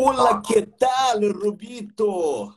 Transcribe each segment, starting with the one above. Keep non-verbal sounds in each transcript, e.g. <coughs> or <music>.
Olá, que tal, Rubito?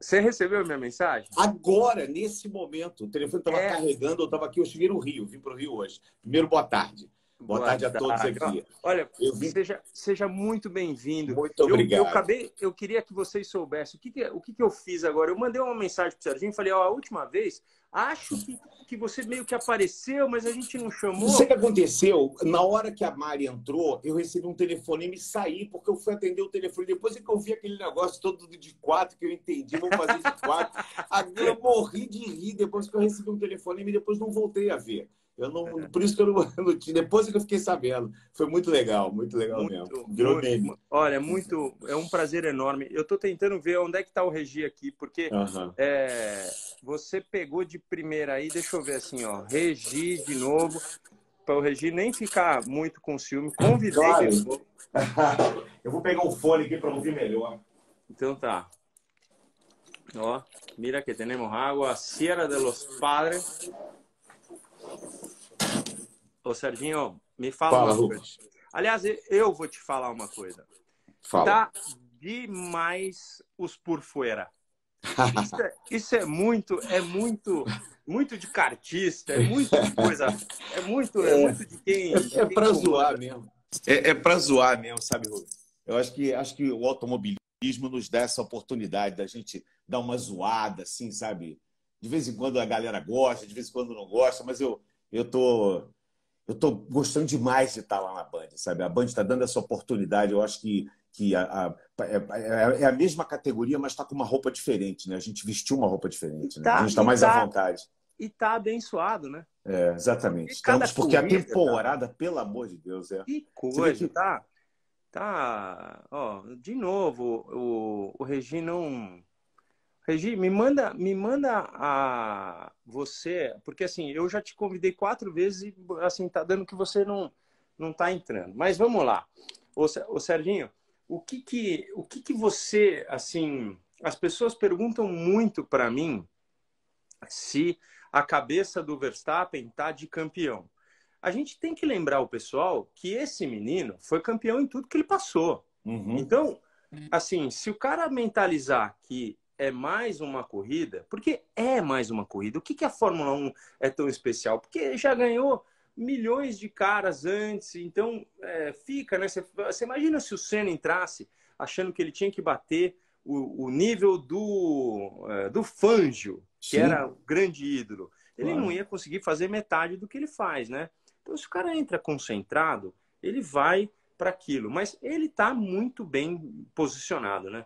Você recebeu minha mensagem? Agora, nesse momento. O telefone estava é. carregando, eu estava aqui, eu cheguei no Rio, vim para o Rio hoje. Primeiro, boa tarde. Boa, Boa tarde, tarde, a todos aqui. Olha, vim... seja, seja muito bem-vindo. Muito obrigado. Eu, acabei, eu queria que vocês soubessem o que, que o que, que, eu fiz agora. Eu mandei uma mensagem para o Serginho e falei, ó, a última vez, acho que, que você meio que apareceu, mas a gente não chamou. Você que aconteceu. Na hora que a Mari entrou, eu recebi um telefone e me saí, porque eu fui atender o telefone. Depois é que eu vi aquele negócio todo de quatro, que eu entendi, vamos fazer de quatro. <laughs> eu morri de rir depois que eu recebi um telefone e depois não voltei a ver. Eu não, é. Por isso que eu não, <laughs> não Depois é que eu fiquei sabendo. Foi muito legal, muito legal muito, mesmo. Virou muito, Olha, é muito. É um prazer enorme. Eu estou tentando ver onde é que está o Regi aqui, porque uh -huh. é, você pegou de primeira aí, deixa eu ver assim, ó. Regi de novo. Para o Regi nem ficar muito com ciúme. Convidei. Claro. <laughs> eu vou pegar o fone aqui para ouvir melhor. Então tá. Ó, mira que temos água, Sierra de los Padres. Ô, Serginho, me fala, fala uma coisa. Aliás, eu vou te falar uma coisa. Fala. Tá demais os por fuera. Isso, é, isso é, muito, é muito, muito de cartista, é muito de coisa, é muito, é, é muito de quem. É, de é pra zoar mesmo. É, é pra zoar mesmo, sabe, Rubens? Eu acho que, acho que o automobilismo nos dá essa oportunidade da gente dar uma zoada, assim, sabe? De vez em quando a galera gosta, de vez em quando não gosta, mas eu, eu tô eu estou gostando demais de estar lá na Band, sabe? A Band está dando essa oportunidade, eu acho que, que a, a, é, é, é a mesma categoria, mas está com uma roupa diferente, né? A gente vestiu uma roupa diferente, né? a tá, gente está mais tá, à vontade. E está abençoado, né? É, exatamente. Estamos, porque corrida, a temporada, tá? pelo amor de Deus, é. Que coisa, que... tá? Tá, ó, de novo, o, o Regi não... Regi, me manda, me manda a, você, porque assim, eu já te convidei quatro vezes e assim tá dando que você não não tá entrando. Mas vamos lá. Ô, ô Serginho, o que que o que que você, assim, as pessoas perguntam muito para mim se a cabeça do Verstappen tá de campeão. A gente tem que lembrar o pessoal que esse menino foi campeão em tudo que ele passou. Uhum. Então, assim, se o cara mentalizar que é mais uma corrida, porque é mais uma corrida. O que, que a Fórmula 1 é tão especial? Porque já ganhou milhões de caras antes, então é, fica, né? Você imagina se o Senna entrasse achando que ele tinha que bater o, o nível do, é, do Fangio, que Sim. era o grande ídolo. Ele claro. não ia conseguir fazer metade do que ele faz, né? Então, se o cara entra concentrado, ele vai para aquilo. Mas ele está muito bem posicionado, né?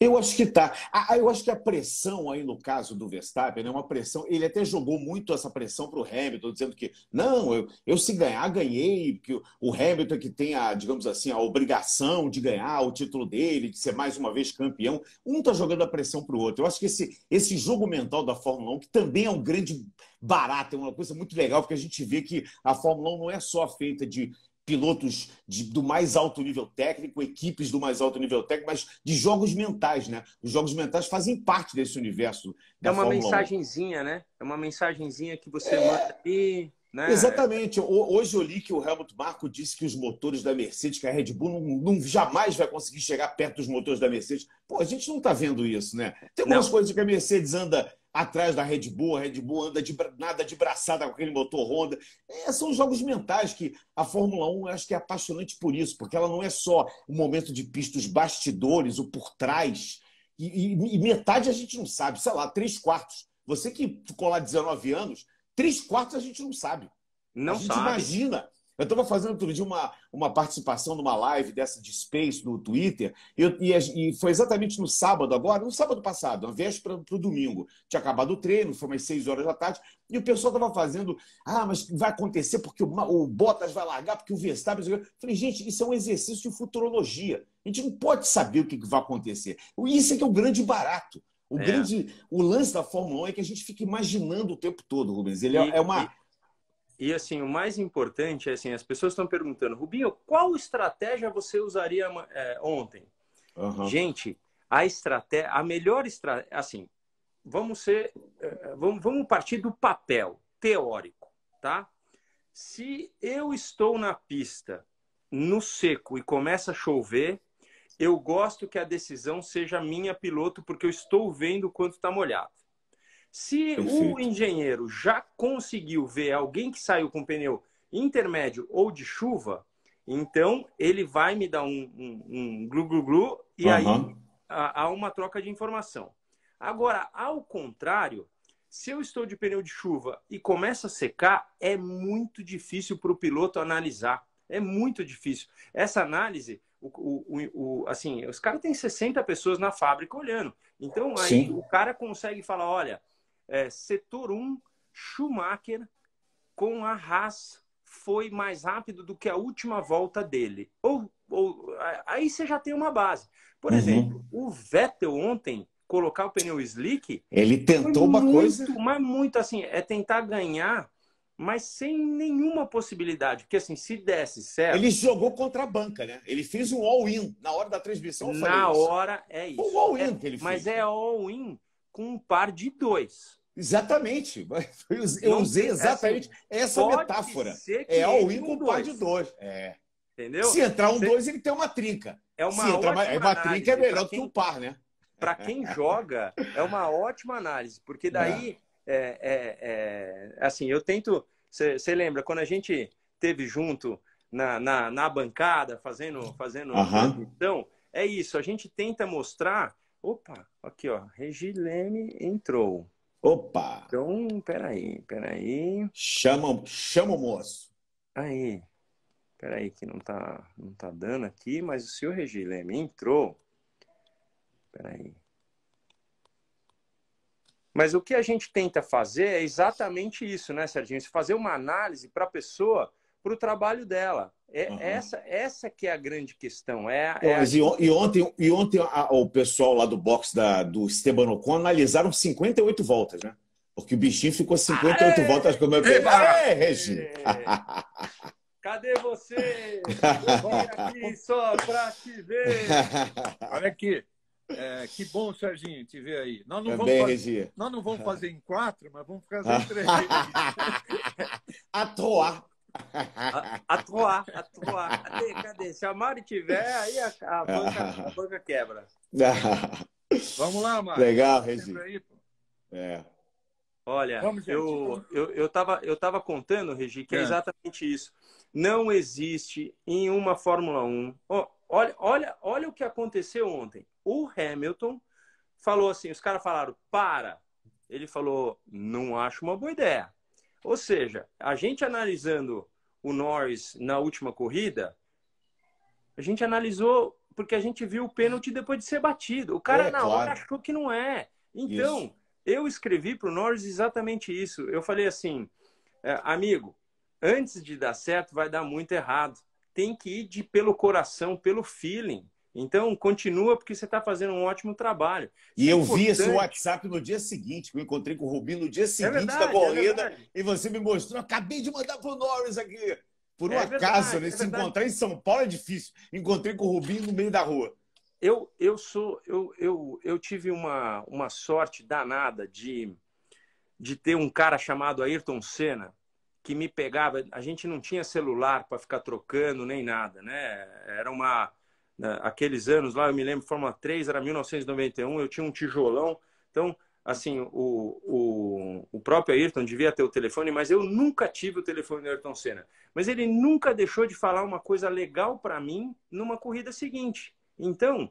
Eu acho que está. Eu acho que a pressão aí no caso do Verstappen é uma pressão. Ele até jogou muito essa pressão para o Hamilton, dizendo que não, eu, eu se ganhar, ganhei, porque o Hamilton é que tem a, digamos assim, a obrigação de ganhar o título dele, de ser mais uma vez campeão. Um está jogando a pressão para o outro. Eu acho que esse, esse jogo mental da Fórmula 1, que também é um grande barato, é uma coisa muito legal, porque a gente vê que a Fórmula 1 não é só feita de pilotos de, do mais alto nível técnico, equipes do mais alto nível técnico, mas de jogos mentais, né? Os jogos mentais fazem parte desse universo. é uma Fórmula mensagenzinha, 1. né? É uma mensagenzinha que você é... manda ali. Né? Exatamente. Hoje eu li que o Helmut Marko disse que os motores da Mercedes, que a Red Bull não, não jamais vai conseguir chegar perto dos motores da Mercedes. Pô, a gente não está vendo isso, né? Tem algumas não. coisas que a Mercedes anda atrás da Red Bull, a Red Bull anda de, nada de braçada com aquele motor Honda. É, são jogos mentais que a Fórmula 1 acho que é apaixonante por isso, porque ela não é só o momento de pista, os bastidores, o por trás. E, e, e metade a gente não sabe, sei lá, três quartos. Você que ficou lá 19 anos, Três quartos a gente não sabe. Não a gente sabe. imagina. Eu estava fazendo outro dia uma, uma participação numa live dessa de Space no Twitter, e, eu, e, e foi exatamente no sábado agora, no sábado passado, uma véspera para o domingo. Tinha acabado o treino, foi umas seis horas da tarde, e o pessoal estava fazendo, ah, mas vai acontecer porque o, o Bottas vai largar, porque o Verstappen... Eu falei, gente, isso é um exercício de futurologia. A gente não pode saber o que, que vai acontecer. Isso é que é o grande barato. O é. grande o lance da Fórmula 1 é que a gente fica imaginando o tempo todo, Rubens. Ele é, e, é uma e, e, assim, o mais importante é assim, as pessoas estão perguntando, Rubinho, qual estratégia você usaria é, ontem? Uhum. Gente, a estratégia, a melhor estratégia, assim, vamos ser, é, é, vamos, vamos partir do papel teórico, tá? Se eu estou na pista no seco e começa a chover, eu gosto que a decisão seja minha piloto, porque eu estou vendo quanto está molhado. Se Perfeito. o engenheiro já conseguiu ver alguém que saiu com pneu intermédio ou de chuva, então ele vai me dar um, um, um glu glu glu e uhum. aí há uma troca de informação. Agora, ao contrário, se eu estou de pneu de chuva e começa a secar, é muito difícil para o piloto analisar. É muito difícil. Essa análise o, o, o, assim, os caras têm 60 pessoas na fábrica olhando. Então, aí Sim. o cara consegue falar, olha, é, setor 1, Schumacher com a Haas foi mais rápido do que a última volta dele. Ou, ou aí você já tem uma base. Por uhum. exemplo, o Vettel ontem colocar o pneu slick, ele tentou uma muito, coisa, mas muito assim, é tentar ganhar mas sem nenhuma possibilidade. Porque assim, se desse certo. Ele jogou contra a banca, né? Ele fez um all-in na hora da transmissão. Na hora é isso. Um all-in é, que ele mas fez. Mas é all-in com um par de dois. Exatamente. <laughs> Eu usei exatamente é, assim, essa metáfora. É all-in com um par de dois. É. Entendeu? Se entrar um Você... dois, ele tem uma trinca. É uma, Se entrar uma, é uma trinca é melhor quem... que um par, né? Para quem joga, é uma ótima análise, porque daí é. É, é, é, assim, eu tento. Você lembra, quando a gente teve junto na, na, na bancada, fazendo, fazendo uhum. então, é isso, a gente tenta mostrar. Opa, aqui ó, Regileme entrou. Opa! Então, peraí, peraí. Chama, chama o moço. Aí. Peraí, que não tá, não tá dando aqui, mas o senhor Regileme entrou. Peraí. Mas o que a gente tenta fazer é exatamente isso, né, Serginho? Fazer uma análise para a pessoa, para o trabalho dela. É, uhum. essa, essa que é a grande questão. É, é Mas a... e, ontem, e ontem a, o pessoal lá do box do Esteban Ocon analisaram 58 voltas, né? Porque o bichinho ficou 58 Aê! Ah, voltas como eu peguei. É. É, Regina! <laughs> Cadê você? Vem aqui só para te ver. <laughs> Olha aqui. É, que bom, Serginho, te ver aí. Nós não, Também, vamos, fazer, nós não vamos fazer em quatro, mas vamos fazer em três. Atuar. Atuar, atuar. Cadê, cadê? Se a Mari tiver, aí a, a, banca, <laughs> a banca quebra. <laughs> Vamos lá, Mari. Legal, Regi. Aí, é. Olha, vamos, eu, eu, eu, eu tava contando, Regi, que é. é exatamente isso. Não existe em uma Fórmula 1. Oh, olha, olha, olha o que aconteceu ontem. O Hamilton falou assim: os caras falaram, para. Ele falou, não acho uma boa ideia. Ou seja, a gente analisando o Norris na última corrida, a gente analisou porque a gente viu o pênalti depois de ser batido. O cara é, na claro. hora achou que não é. Então, isso. eu escrevi para o Norris exatamente isso. Eu falei assim, é, amigo, antes de dar certo, vai dar muito errado. Tem que ir de, pelo coração, pelo feeling. Então, continua, porque você está fazendo um ótimo trabalho. E é eu importante. vi esse WhatsApp no dia seguinte, que eu encontrei com o Rubinho no dia é seguinte é verdade, da corrida, é e você me mostrou, acabei de mandar para o Norris aqui. Por um é acaso, verdade, né? É se encontrar em São Paulo é difícil. Encontrei com o Rubinho no meio da rua. Eu, eu sou, eu, eu, eu tive uma, uma sorte danada de, de ter um cara chamado Ayrton Senna, que me pegava. A gente não tinha celular para ficar trocando nem nada, né? Era uma né, aqueles anos lá, eu me lembro, Fórmula 3 era 1991, eu tinha um tijolão. Então, assim, o, o, o próprio Ayrton devia ter o telefone, mas eu nunca tive o telefone do Ayrton Senna. Mas ele nunca deixou de falar uma coisa legal para mim numa corrida seguinte. Então,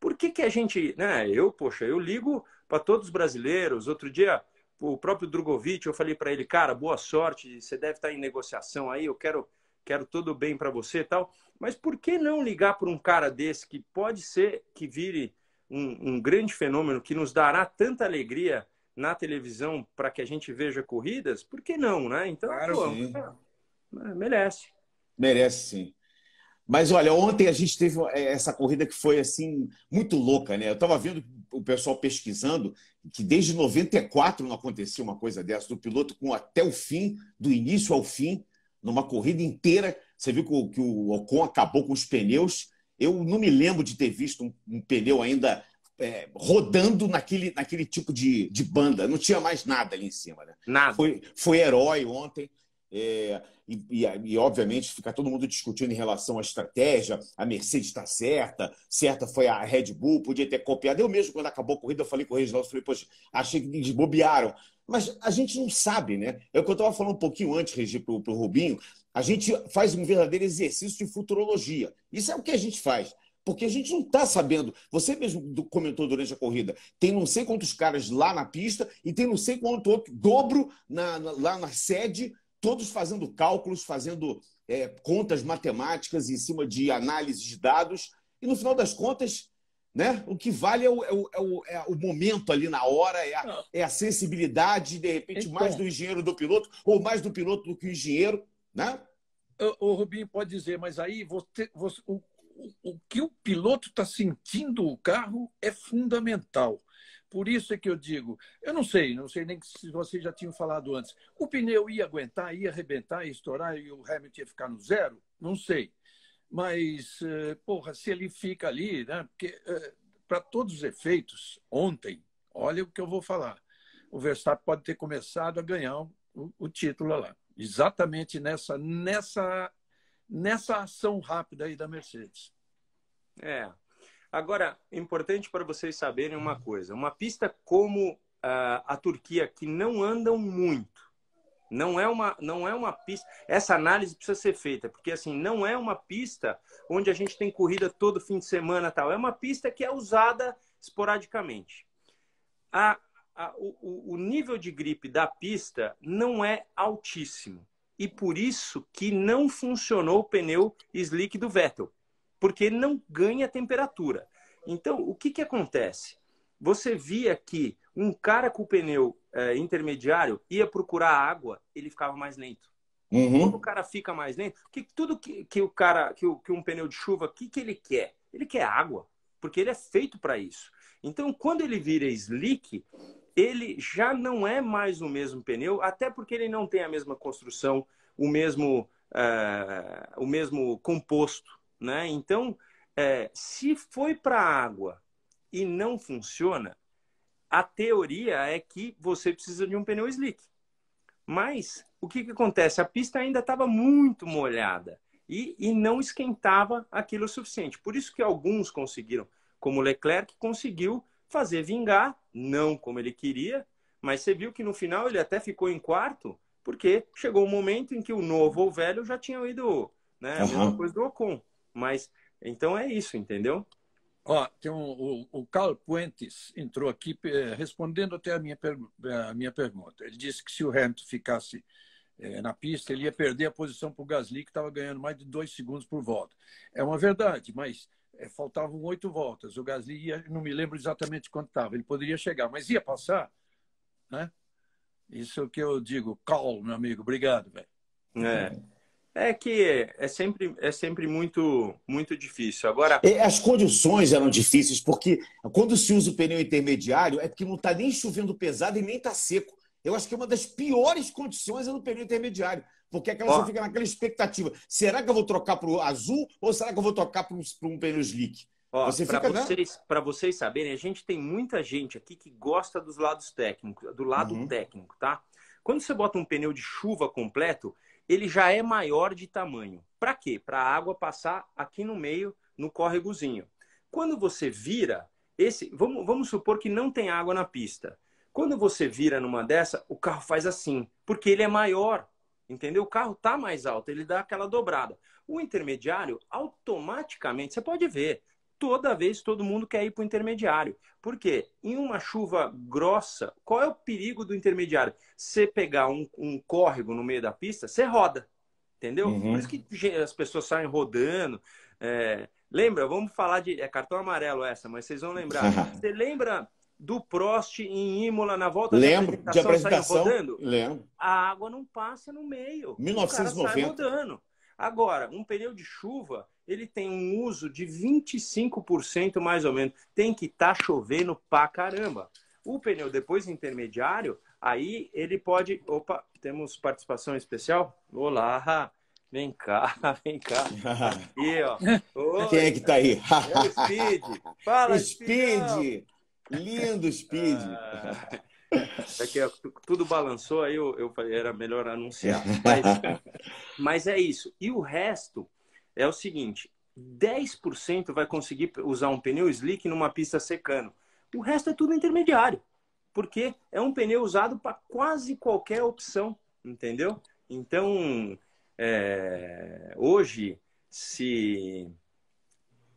por que, que a gente. Né, eu, poxa, eu ligo para todos os brasileiros. Outro dia, o próprio Drogovic, eu falei para ele, cara, boa sorte, você deve estar tá em negociação aí, eu quero, quero tudo bem para você e tal. Mas por que não ligar para um cara desse que pode ser que vire um, um grande fenômeno, que nos dará tanta alegria na televisão para que a gente veja corridas? Por que não, né? Então, claro, pô, é, é, merece. Merece, sim. Mas olha, ontem a gente teve é, essa corrida que foi assim muito louca, né? Eu estava vendo o pessoal pesquisando que desde 94 não acontecia uma coisa dessa, do piloto com até o fim, do início ao fim, numa corrida inteira você viu que o, que o Ocon acabou com os pneus. Eu não me lembro de ter visto um, um pneu ainda é, rodando naquele, naquele tipo de, de banda. Não tinha mais nada ali em cima. Né? Nada. Foi, foi herói ontem. É, e, e, e, obviamente, fica todo mundo discutindo em relação à estratégia. A Mercedes está certa, certa foi a Red Bull, podia ter copiado. Eu mesmo, quando acabou a corrida, eu falei com o Reginaldo, falei, poxa, achei que eles bobearam. Mas a gente não sabe, né? É o que eu estava falando um pouquinho antes, Regi, para o Rubinho. A gente faz um verdadeiro exercício de futurologia. Isso é o que a gente faz. Porque a gente não está sabendo. Você mesmo comentou durante a corrida: tem não sei quantos caras lá na pista e tem não sei quanto outro dobro na, na, lá na sede, todos fazendo cálculos, fazendo é, contas matemáticas em cima de análise de dados. E no final das contas, né? O que vale é o, é o, é o, é o momento ali na hora, é a, ah. é a sensibilidade, de repente, então, mais do engenheiro do piloto, ou mais do piloto do que o engenheiro. Né? O, o Rubinho pode dizer, mas aí você, você o, o que o piloto está sentindo o carro é fundamental. Por isso é que eu digo, eu não sei, não sei nem se vocês já tinham falado antes. O pneu ia aguentar, ia arrebentar, ia estourar e o Hamilton ia ficar no zero? Não sei. Mas, eh, porra, se ele fica ali, né? Porque, eh, para todos os efeitos, ontem, olha o que eu vou falar. O Verstappen pode ter começado a ganhar o, o título lá. Exatamente nessa, nessa, nessa ação rápida aí da Mercedes. É. Agora, importante para vocês saberem uma coisa: uma pista como a, a Turquia, que não andam muito, não é uma, não é uma pista. Essa análise precisa ser feita, porque assim, não é uma pista onde a gente tem corrida todo fim de semana tal. É uma pista que é usada esporadicamente. A, a, o, o nível de gripe da pista não é altíssimo. E por isso que não funcionou o pneu slick do Vettel, porque ele não ganha temperatura. Então, o que, que acontece? Você via que um cara com o pneu é, intermediário ia procurar água, ele ficava mais lento. Uhum. Quando o cara fica mais lento, que tudo que, que o cara, que, o, que um pneu de chuva, o que, que ele quer? Ele quer água, porque ele é feito para isso. Então, quando ele vira slick, ele já não é mais o mesmo pneu, até porque ele não tem a mesma construção, o mesmo, uh, o mesmo composto, né? Então, uh, se foi para água e não funciona, a teoria é que você precisa de um pneu slick. Mas o que, que acontece? A pista ainda estava muito molhada e, e não esquentava aquilo o suficiente. Por isso que alguns conseguiram, como Leclerc conseguiu fazer vingar, não como ele queria, mas você viu que no final ele até ficou em quarto, porque chegou o um momento em que o novo ou o velho já tinham ido, né? A uhum. mesma coisa do Ocon. Mas então é isso, entendeu? Ó, tem um, o, o Carl Puentes entrou aqui eh, respondendo até a minha, eh, a minha pergunta. Ele disse que se o Hamilton ficasse eh, na pista, ele ia perder a posição para o Gasly, que estava ganhando mais de dois segundos por volta. É uma verdade, mas faltavam oito voltas. O Gasly ia, não me lembro exatamente quanto estava, ele poderia chegar, mas ia passar, né? Isso é o que eu digo. Carl, meu amigo, obrigado, velho. É. É que é sempre, é sempre muito, muito difícil. Agora é, As condições eram difíceis, porque quando se usa o pneu intermediário, é porque não está nem chovendo pesado e nem está seco. Eu acho que é uma das piores condições é no pneu intermediário, porque é aquela você fica naquela expectativa. Será que eu vou trocar para o azul ou será que eu vou trocar para um, um, pneu slick? Você para vocês, né? vocês saberem, a gente tem muita gente aqui que gosta dos lados técnicos, do lado uhum. técnico, tá? Quando você bota um pneu de chuva completo, ele já é maior de tamanho. Para quê? Para a água passar aqui no meio, no córregozinho. Quando você vira, esse, vamos, vamos supor que não tem água na pista. Quando você vira numa dessa, o carro faz assim, porque ele é maior, entendeu? O carro está mais alto, ele dá aquela dobrada. O intermediário, automaticamente, você pode ver, toda vez todo mundo quer ir para o intermediário. Por quê? Em uma chuva grossa, qual é o perigo do intermediário? Você pegar um, um córrego no meio da pista, você roda. Entendeu? Uhum. Por isso que as pessoas saem rodando. É... Lembra? Vamos falar de. É cartão amarelo essa, mas vocês vão lembrar. <laughs> você lembra do Prost em Imola na volta Lembro, da apresentação, de apresentação Lembro. A água não passa no meio. 1990. O cara sai rodando. Agora, um pneu de chuva, ele tem um uso de 25% mais ou menos. Tem que estar tá chovendo pra caramba. O pneu depois intermediário, aí ele pode. Opa, temos participação especial? Olá! Vem cá, <laughs> vem cá. <laughs> Aqui, ó. Oi, Quem é que tá aí? É o Speed. Fala, <laughs> Speed! Speed. Lindo Speed! Ah, é que tudo balançou, aí eu, eu falei, era melhor anunciar. Mas, mas é isso. E o resto, é o seguinte: 10% vai conseguir usar um pneu slick numa pista secando. O resto é tudo intermediário, porque é um pneu usado para quase qualquer opção, entendeu? Então, é, hoje, se.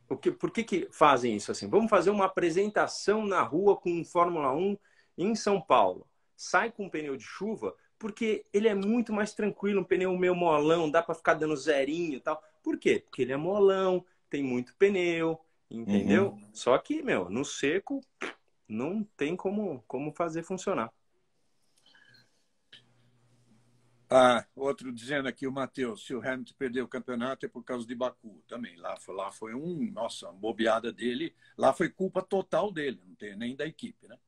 O que, por que, que fazem isso assim? Vamos fazer uma apresentação na rua com Fórmula 1 em São Paulo. Sai com um pneu de chuva, porque ele é muito mais tranquilo, um pneu meio molão, dá para ficar dando zerinho e tal. Por quê? Porque ele é molão, tem muito pneu, entendeu? Uhum. Só que, meu, no seco não tem como, como fazer funcionar. Ah, outro dizendo aqui, o Matheus, se o Hamilton perdeu o campeonato é por causa de Baku também. Lá foi, lá foi um, nossa, uma bobeada dele. Lá foi culpa total dele, não tem nem da equipe, né?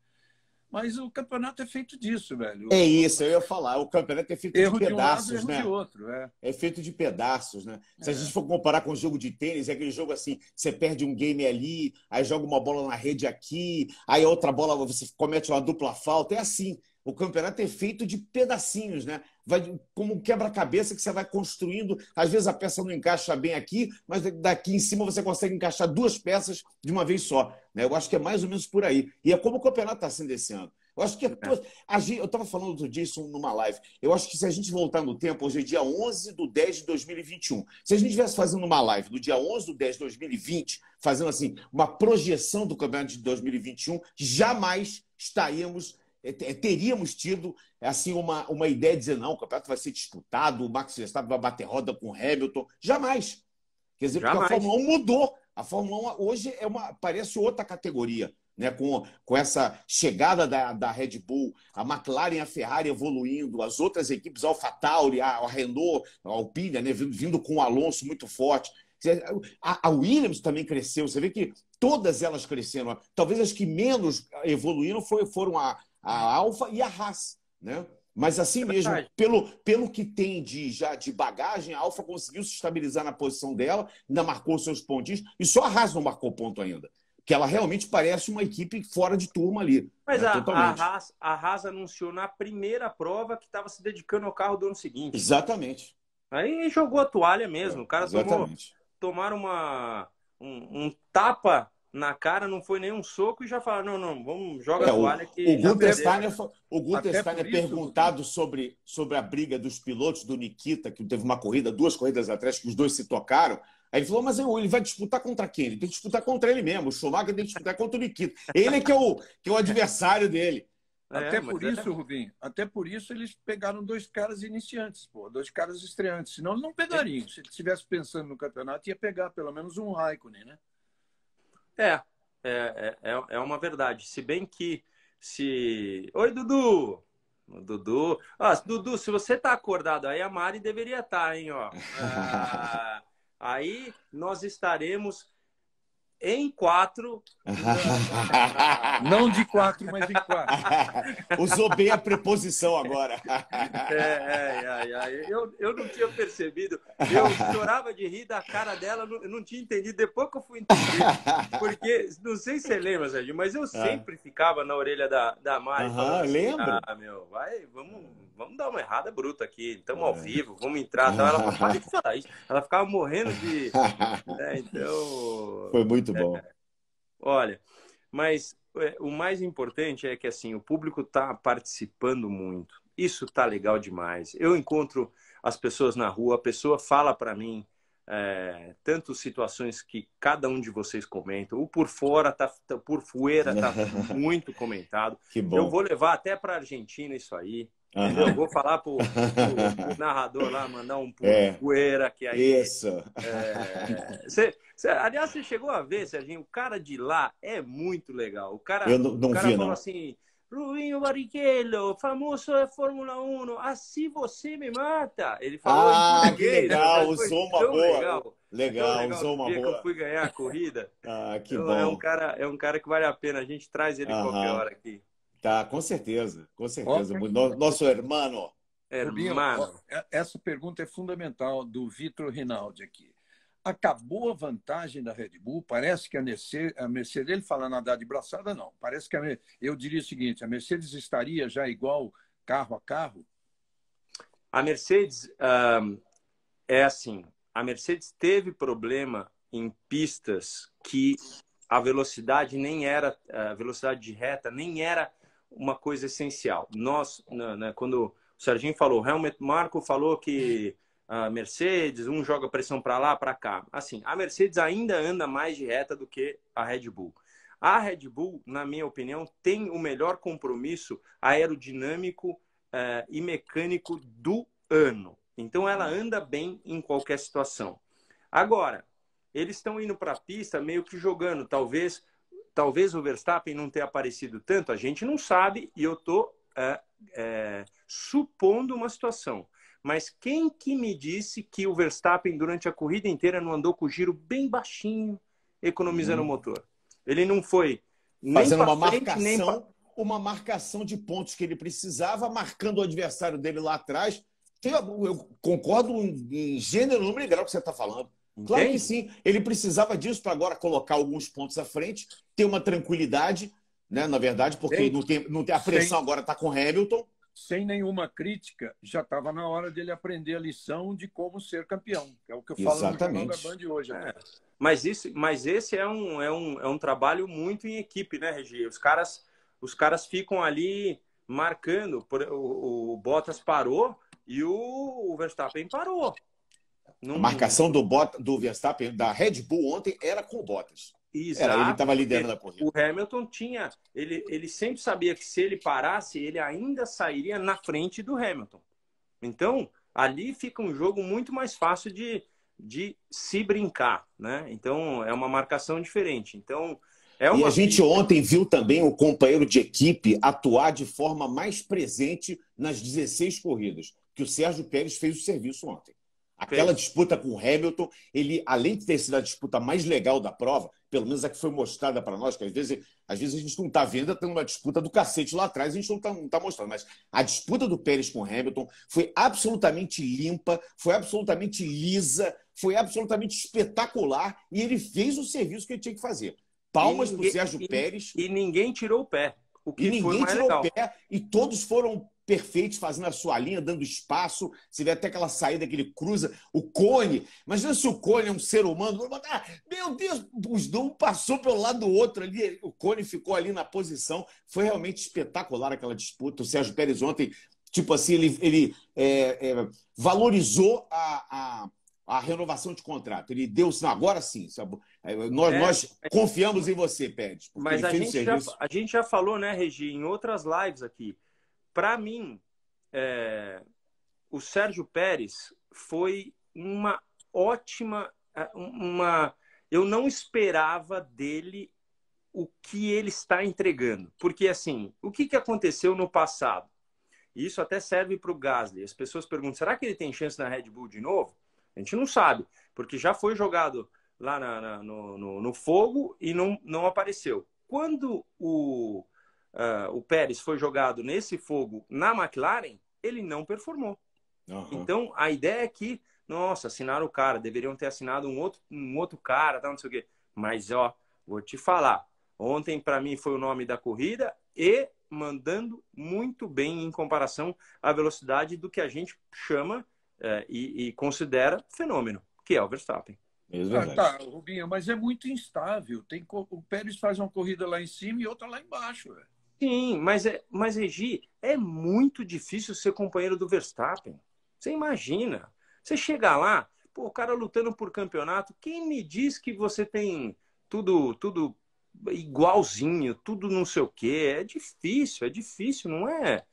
Mas o campeonato é feito disso, velho. É isso, eu ia falar. O campeonato é feito erro de pedaços, de um lado, né? Erro de né? outro, é. é feito de pedaços, né? Se é. a gente for comparar com o jogo de tênis, é aquele jogo assim, você perde um game ali, aí joga uma bola na rede aqui, aí outra bola você comete uma dupla falta, é assim. O campeonato é feito de pedacinhos, né? vai como um quebra-cabeça que você vai construindo. Às vezes a peça não encaixa bem aqui, mas daqui em cima você consegue encaixar duas peças de uma vez só. Né? Eu acho que é mais ou menos por aí. E é como o campeonato está sendo esse ano. Eu acho que. É. Eu estava falando outro dia isso numa live. Eu acho que se a gente voltar no tempo, hoje é dia 11 do 10 de 2021. Se a gente estivesse fazendo uma live do dia 11 do 10 de 2020, fazendo assim, uma projeção do campeonato de 2021, jamais estaríamos é, é, teríamos tido é assim uma, uma ideia de dizer, não, o campeonato vai ser disputado, o Max Verstappen vai bater roda com o Hamilton. Jamais. Quer dizer, Jamais. porque a Fórmula 1 mudou. A Fórmula 1 hoje é uma, parece outra categoria. Né, com, com essa chegada da, da Red Bull, a McLaren, a Ferrari evoluindo, as outras equipes, a AlphaTauri, a, a Renault, a Alpine, né, vindo, vindo com o Alonso muito forte. A, Williams também cresceu. Você vê que todas elas cresceram. Talvez as que menos evoluíram foram a, a Alfa e a Haas, né? Mas assim é mesmo, pelo, pelo que tem de já de bagagem, a Alfa conseguiu se estabilizar na posição dela, ainda marcou seus pontinhos, e só a Haas não marcou ponto ainda. Que ela realmente parece uma equipe fora de turma ali. Mas né? a, a, Haas, a Haas anunciou na primeira prova que estava se dedicando ao carro do ano seguinte. Exatamente. Aí jogou a toalha mesmo. É, o cara exatamente. tomou, tomar uma, um, um tapa na cara, não foi nenhum soco e já falaram: não, não, vamos, joga é, a toalha O Gutenstein, o Gutenstein é perguntado isso... sobre, sobre a briga dos pilotos do Nikita, que teve uma corrida, duas corridas atrás, que os dois se tocaram. Aí ele falou, mas ele vai disputar contra quem? Ele tem que disputar contra ele mesmo. O Schumacher tem que disputar contra o Nikita. Ele é que é o, que é o adversário dele. É, até por é isso, Rubinho, até por isso eles pegaram dois caras iniciantes, pô, dois caras estreantes. Senão não pegariam. É. Se ele estivesse pensando no campeonato, ia pegar pelo menos um Raikkonen, né? É, é, é, é, é uma verdade. Se bem que se. Oi, Dudu! Dudu. Ah, Dudu, se você tá acordado aí, a Mari deveria estar, tá, hein, ó. <laughs> Ah, aí nós estaremos em quatro. Não de quatro, mas em quatro. <laughs> Usou bem a preposição agora. É, é, é, é, eu, eu não tinha percebido. Eu chorava de rir da cara dela, eu não tinha entendido. Depois que eu fui entender. Porque, não sei se você lembra, Sérgio, mas eu ah. sempre ficava na orelha da, da Mari. Uhum, assim, lembro. Ah, meu, vai, vamos, vamos dar uma errada bruta aqui. Estamos ao é. vivo, vamos entrar. Então ela falava, para de falar isso. Ela ficava morrendo de. <laughs> Né, então. Foi muito muito bom. <laughs> olha, mas é, o mais importante é que assim o público está participando muito. Isso tá legal demais. Eu encontro as pessoas na rua, a pessoa fala para mim é, tanto situações que cada um de vocês comenta. O por fora tá, tá por fuera tá <laughs> muito comentado. Eu vou levar até para Argentina isso aí. Uhum. Eu vou falar pro, pro, pro, <laughs> narrador lá, mandar um pro é. poeira, que aí. Isso. É, cê, cê, aliás, você chegou a ver, Serginho, o cara de lá é muito legal. O cara, Eu não, não o cara vi, fala não. assim. Ruinho Barrichello, famoso é Fórmula 1, assim você me mata. Ele falou ah, em Que legal, usou uma boa. Legal, legal, legal usou uma boa. eu fui ganhar a corrida. ah, que então, é bom. É um, cara, é um cara que vale a pena, a gente traz ele uh -huh. qualquer hora aqui. Tá, com certeza, com certeza. Nosso irmão é, Essa pergunta é fundamental do Vitor Rinaldi aqui. Acabou a vantagem da Red Bull? Parece que a Mercedes, a Mercedes ele fala nadar de braçada, não. Parece que a, eu diria o seguinte: a Mercedes estaria já igual carro a carro? A Mercedes um, é assim: a Mercedes teve problema em pistas que a velocidade nem era a velocidade de reta nem era uma coisa essencial. Nós, né, né quando o Serginho falou, realmente Marco falou que a Mercedes, um joga pressão para lá, para cá. Assim, a Mercedes ainda anda mais de reta do que a Red Bull. A Red Bull, na minha opinião, tem o melhor compromisso aerodinâmico eh, e mecânico do ano. Então, ela anda bem em qualquer situação. Agora, eles estão indo para a pista meio que jogando, talvez talvez o Verstappen não tenha aparecido tanto, a gente não sabe e eu estou é, é, supondo uma situação. Mas quem que me disse que o Verstappen durante a corrida inteira não andou com o giro bem baixinho, economizando hum. o motor? Ele não foi nem uma frente, marcação, nem pra... uma marcação de pontos que ele precisava, marcando o adversário dele lá atrás. Eu, concordo em, em gênero, número e grau que você está falando. Entende? Claro que sim. Ele precisava disso para agora colocar alguns pontos à frente, ter uma tranquilidade, né? Na verdade, porque não tem, não tem, a pressão Sem... agora está com Hamilton. Sem nenhuma crítica, já estava na hora dele aprender a lição de como ser campeão. É o que eu falo no jornal Band hoje. É. Mas, isso, mas esse é um, é, um, é um trabalho muito em equipe, né, Regi? Os caras, os caras ficam ali marcando. o, o Bottas parou e o, o Verstappen parou. Não... A marcação do, Bot, do Verstappen, da Red Bull ontem, era com o Bottas. Exato. Era, ele estava liderando a corrida. O Hamilton tinha. Ele, ele sempre sabia que se ele parasse, ele ainda sairia na frente do Hamilton. Então, ali fica um jogo muito mais fácil de, de se brincar, né? Então, é uma marcação diferente. Então. É uma... E a gente ontem viu também o companheiro de equipe atuar de forma mais presente nas 16 corridas, que o Sérgio Pérez fez o serviço ontem. Aquela disputa com o Hamilton, ele, além de ter sido a disputa mais legal da prova, pelo menos a que foi mostrada para nós, que às vezes, às vezes a gente não está vendo, tem uma disputa do cacete lá atrás, a gente não está tá mostrando. Mas a disputa do Pérez com o Hamilton foi absolutamente limpa, foi absolutamente lisa, foi absolutamente espetacular e ele fez o serviço que ele tinha que fazer. Palmas para o Sérgio e, Pérez. E ninguém tirou o pé. O que e ninguém tirou legal. pé e todos foram perfeitos fazendo a sua linha, dando espaço. Você vê até aquela saída que ele cruza. O Cone, imagina se o Cone é um ser humano. Ah, meu Deus, os dois passou pelo lado do outro ali. O Cone ficou ali na posição. Foi realmente espetacular aquela disputa. O Sérgio Pérez ontem, tipo assim, ele, ele é, é, valorizou a, a, a, renovação de contrato. Ele deu, agora sim, nós, é, nós confiamos em você, Pérez. Mas a gente, já, a gente, já, falou, né, Regi, em outras lives aqui. Para mim, é, o Sérgio Pérez foi uma ótima. É, uma, eu não esperava dele o que ele está entregando. Porque, assim, o que, que aconteceu no passado? Isso até serve para o Gasly. As pessoas perguntam: será que ele tem chance na Red Bull de novo? A gente não sabe, porque já foi jogado lá na, na, no, no, no, fogo e não, não apareceu. Quando o, uh, o Pérez foi jogado nesse fogo na McLaren, ele não performou. Uhum. Então, a ideia é que, nossa, assinaram o cara, deveriam ter assinado um outro, um outro cara, tá, não sei o quê. Mas, ó, vou te falar, ontem para mim foi o nome da corrida e mandando muito bem em comparação à velocidade do que a gente chama eh, e, e considera fenômeno, que é o Verstappen. É ah, tá, Rubinho, mas é muito instável. Tem O Pérez faz uma corrida lá em cima e outra lá embaixo. Véio. Sim, mas, é, mas, Regi, é muito difícil ser companheiro do Verstappen. Você imagina. Você chega lá, pô, o cara lutando por campeonato, quem me diz que você tem tudo, tudo igualzinho, tudo não sei o quê? É difícil, é difícil, não é?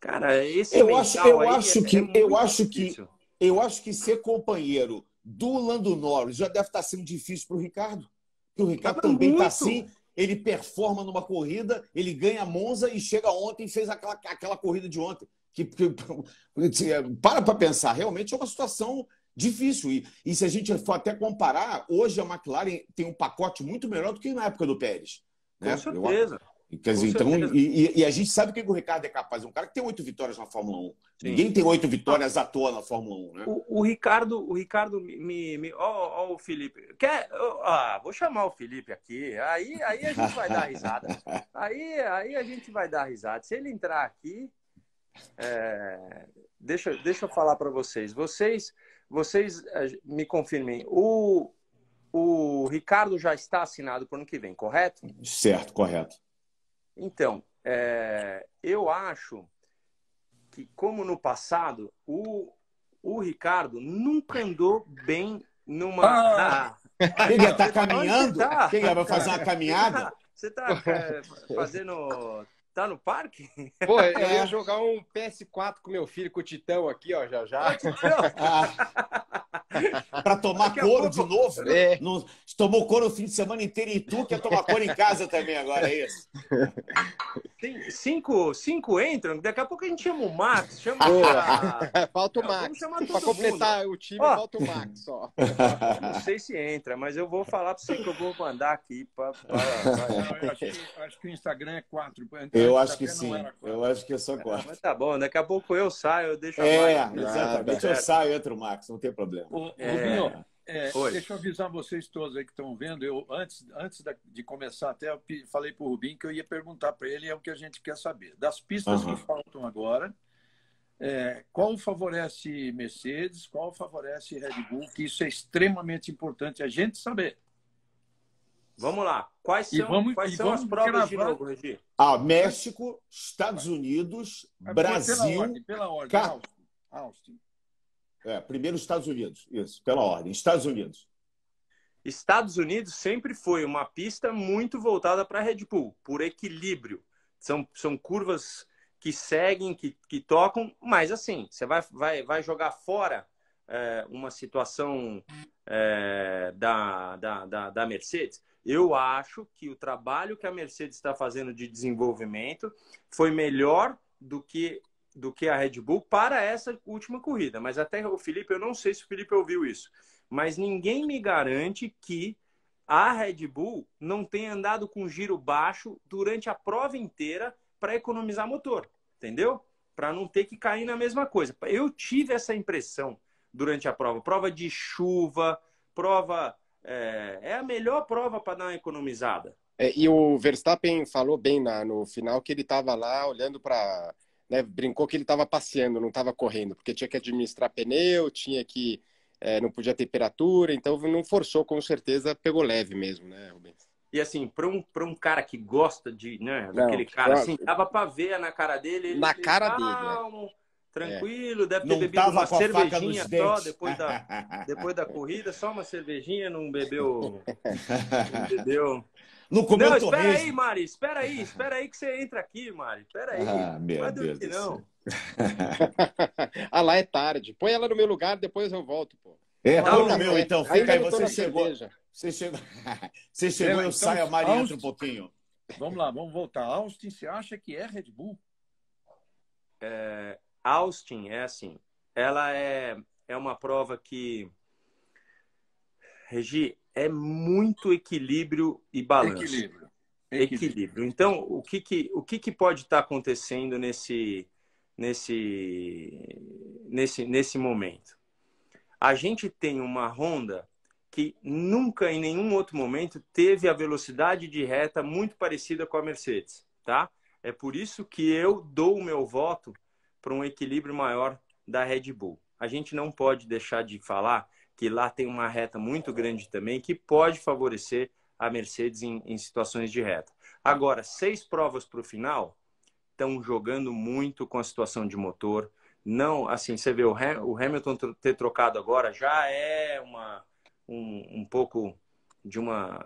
Cara, esse eu acho, eu acho é, que é eu acho difícil. que eu acho que ser companheiro do Lando Norris já deve estar sendo difícil para o Ricardo. Porque o Ricardo tá também está assim. Ele performa numa corrida, ele ganha Monza e chega ontem e fez aquela, aquela corrida de ontem. Que, que, <laughs> para para pensar, realmente é uma situação difícil. E, e se a gente for até comparar, hoje a McLaren tem um pacote muito melhor do que na época do Pérez. Né? Com certeza. Eu, Quer dizer, então, e, e, a gente sabe o que o Ricardo é capaz. um cara que tem oito vitórias na Fórmula 1. Sim. Ninguém tem oito ah. vitórias à toa na Fórmula 1, né? O, o Ricardo, o Ricardo me. me ó, o Felipe. Quer, ah, vou chamar o Felipe aqui. Aí, aí a gente vai dar risada. <laughs> Aí, aí a gente vai dar risada. Se ele entrar aqui. É, deixa, deixa eu falar para vocês. Vocês, vocês é, me confirmem. O, o Ricardo já está assinado para o ano que vem, correto? Certo, correto. Então, é, eu acho que, como no passado, o, o Ricardo nunca <laughs> andou bem numa. Ah, ia ele está caminhando? Tá? Quem vai fazer uma tá, caminhada? Você está tá, é, fazendo. Tá no parque? Pô, eu é. ia jogar um PS4 com meu filho, com o Titão aqui, ó, já já. Ah, <laughs> <laughs> para tomar couro pouco... de novo. É. No... tomou couro o fim de semana inteiro e tu quer tomar couro em casa também agora, é isso? Tem cinco, cinco entram, daqui a pouco a gente chama o Max, chama a... É, falta o Max. Para completar mundo. o time, ó, falta o Max. Ó. Não sei se entra, mas eu vou falar para você que eu vou mandar aqui. Pra, pra... <laughs> Não, acho, que, acho, que, o Instagram é quatro. Eu acho que sim. Eu acho que eu sou é, quatro. É, mas tá bom, daqui a pouco eu saio, eu deixo a É, exatamente. É, eu saio e o Max, não tem problema. O Ô, Rubinho, é, é deixa eu avisar vocês todos aí que estão vendo. Eu antes, antes da, de começar até eu falei para o Rubinho que eu ia perguntar para ele é o que a gente quer saber das pistas uhum. que faltam agora. É, qual favorece Mercedes? Qual favorece Red Bull? Que isso é extremamente importante a gente saber. Vamos lá. Quais são, vamos, quais são as provas de novo, Regi? Ah, México, Estados Unidos, é, Brasil, pela ordem, pela ordem. Austin. Austin. É, primeiro Estados Unidos, isso, pela ordem. Estados Unidos. Estados Unidos sempre foi uma pista muito voltada para a Red Bull, por equilíbrio. São, são curvas que seguem, que, que tocam, mas assim, você vai, vai, vai jogar fora é, uma situação é, da, da, da, da Mercedes. Eu acho que o trabalho que a Mercedes está fazendo de desenvolvimento foi melhor do que do que a Red Bull para essa última corrida. Mas até o Felipe, eu não sei se o Felipe ouviu isso, mas ninguém me garante que a Red Bull não tenha andado com giro baixo durante a prova inteira para economizar motor, entendeu? Para não ter que cair na mesma coisa. Eu tive essa impressão durante a prova, prova de chuva, prova é, é a melhor prova para dar uma economizada. É, e o Verstappen falou bem na, no final que ele estava lá olhando para né, brincou que ele estava passeando, não estava correndo, porque tinha que administrar pneu, tinha que é, não podia temperatura, então não forçou, com certeza pegou leve mesmo, né, Rubens? E assim, para um, um cara que gosta de, né, daquele cara, assim, dava para ver na cara dele, na disse, cara dele, né? tranquilo, é. deve ter não bebido uma cervejinha só depois da, depois da corrida, só uma cervejinha, não bebeu, <laughs> não bebeu no começo, não, espera aí, Mari, espera aí, espera aí que você entra aqui, Mari. Espera aí. Ah, meu Deus. Assim, não. <laughs> ah, lá é tarde. Põe ela no meu lugar, depois eu volto, pô. É, põe no meu, então. Fica aí, você chegou. <laughs> Você chegou, você chegou eu então, saio, a Mari entra um pouquinho. Vamos lá, vamos voltar. Austin, você acha que é Red Bull? É, Austin é assim. Ela é, é uma prova que. Regi, é muito equilíbrio e balanço. Equilíbrio. equilíbrio. Equilíbrio. Então, o que, que, o que, que pode estar tá acontecendo nesse, nesse, nesse, nesse momento? A gente tem uma Honda que nunca em nenhum outro momento teve a velocidade de reta muito parecida com a Mercedes, tá? É por isso que eu dou o meu voto para um equilíbrio maior da Red Bull. A gente não pode deixar de falar que lá tem uma reta muito grande também, que pode favorecer a Mercedes em, em situações de reta. Agora, seis provas para o final, estão jogando muito com a situação de motor. Não, assim, você vê o, Hamilton ter trocado agora já é uma um, um pouco de uma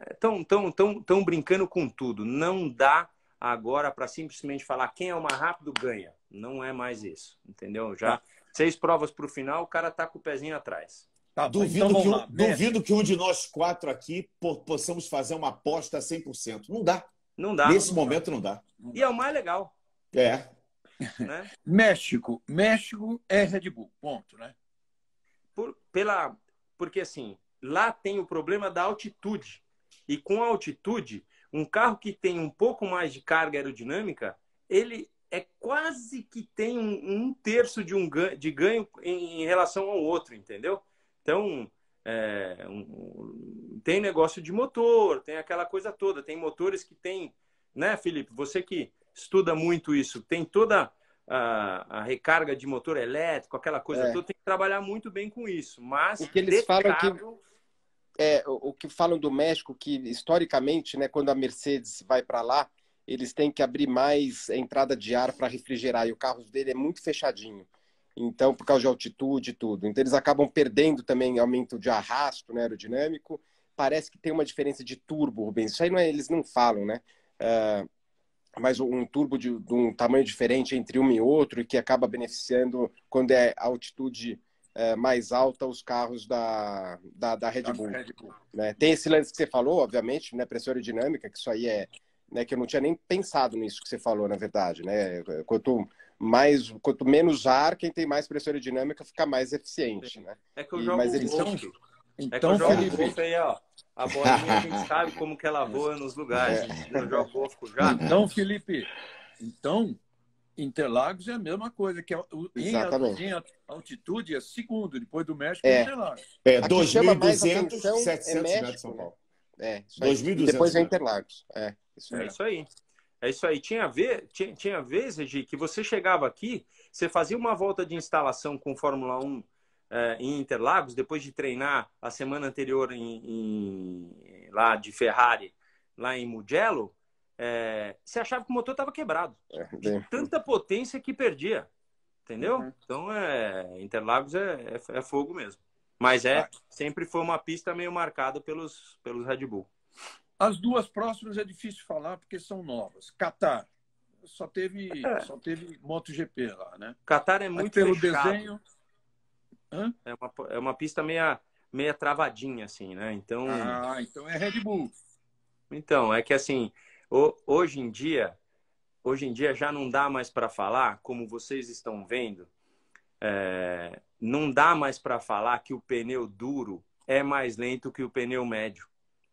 é, tão tão tão tão brincando com tudo. Não dá agora para simplesmente falar quem é o mais rápido ganha. Não é mais isso, entendeu? Já tá. Seis provas para o final, o cara tá com o pezinho atrás. Tá, duvido, então que um, duvido que um de nós quatro aqui possamos fazer uma aposta 100%. Não dá. Não dá. Nesse não momento dá. não dá. E é o mais legal. É. Né? México. México é Red Bull. Ponto, né? Por, pela, porque assim, lá tem o problema da altitude. E com a altitude, um carro que tem um pouco mais de carga aerodinâmica, ele é quase que tem um, um terço de um ganho, de ganho em, em relação ao outro, entendeu? Então, é, um, tem negócio de motor, tem aquela coisa toda, tem motores que tem, né, Felipe? Você que estuda muito isso, tem toda a, a recarga de motor elétrico, aquela coisa é. toda, tem que trabalhar muito bem com isso. Mas o que eles falam que é o que falam do México que historicamente, né, quando a Mercedes vai para lá, eles têm que abrir mais entrada de ar para refrigerar e o carro dele é muito fechadinho. Então, por causa de altitude e tudo. Então, eles acabam perdendo também aumento de arrasto né, aerodinâmico. Parece que tem uma diferença de turbo, Rubens. Isso aí não é, eles não falam, né? Uh, mas um turbo de, de, um tamanho diferente entre um e outro, e que acaba beneficiando, quando é altitude uh, mais alta, os carros da, da, da Red Bull. Né? Tem esse lance que você falou, obviamente, né? pressão aerodinâmica, que isso aí é, né, que eu não tinha nem pensado nisso que você falou, na verdade, né? Quanto mais, quanto menos ar, quem tem mais pressão aerodinâmica fica mais eficiente, né? É que eu jogo mas eles então, é que eu jogo Felipe... aí, ó. A bolinha a gente sabe como que ela voa nos lugares. É. Eu já. Então, Felipe, então Interlagos é a mesma coisa, que é, Exatamente. em, altitude é segundo, depois do México é, é. Interlagos. É, 2.200, 700 é México, metros São Paulo. Né? É, 2.200. Depois é Interlagos, é. Isso é isso aí. É isso aí. Tinha, ver, tinha, tinha vezes, que você chegava aqui, você fazia uma volta de instalação com Fórmula 1 é, em Interlagos, depois de treinar a semana anterior em, em lá de Ferrari, lá em Mugello, é, você achava que o motor estava quebrado. É, de tanta potência que perdia. Entendeu? Uhum. Então, é, Interlagos é, é, é fogo mesmo. Mas é, ah. sempre foi uma pista meio marcada pelos, pelos Red Bull. As duas próximas é difícil falar porque são novas. Catar só teve é. só teve MotoGP lá, né? Catar é muito pelo fechado. desenho. Hã? É uma, é uma pista meia meia travadinha assim, né? Então Ah, então é Red Bull. Então, é que assim, hoje em dia, hoje em dia já não dá mais para falar, como vocês estão vendo, é, não dá mais para falar que o pneu duro é mais lento que o pneu médio.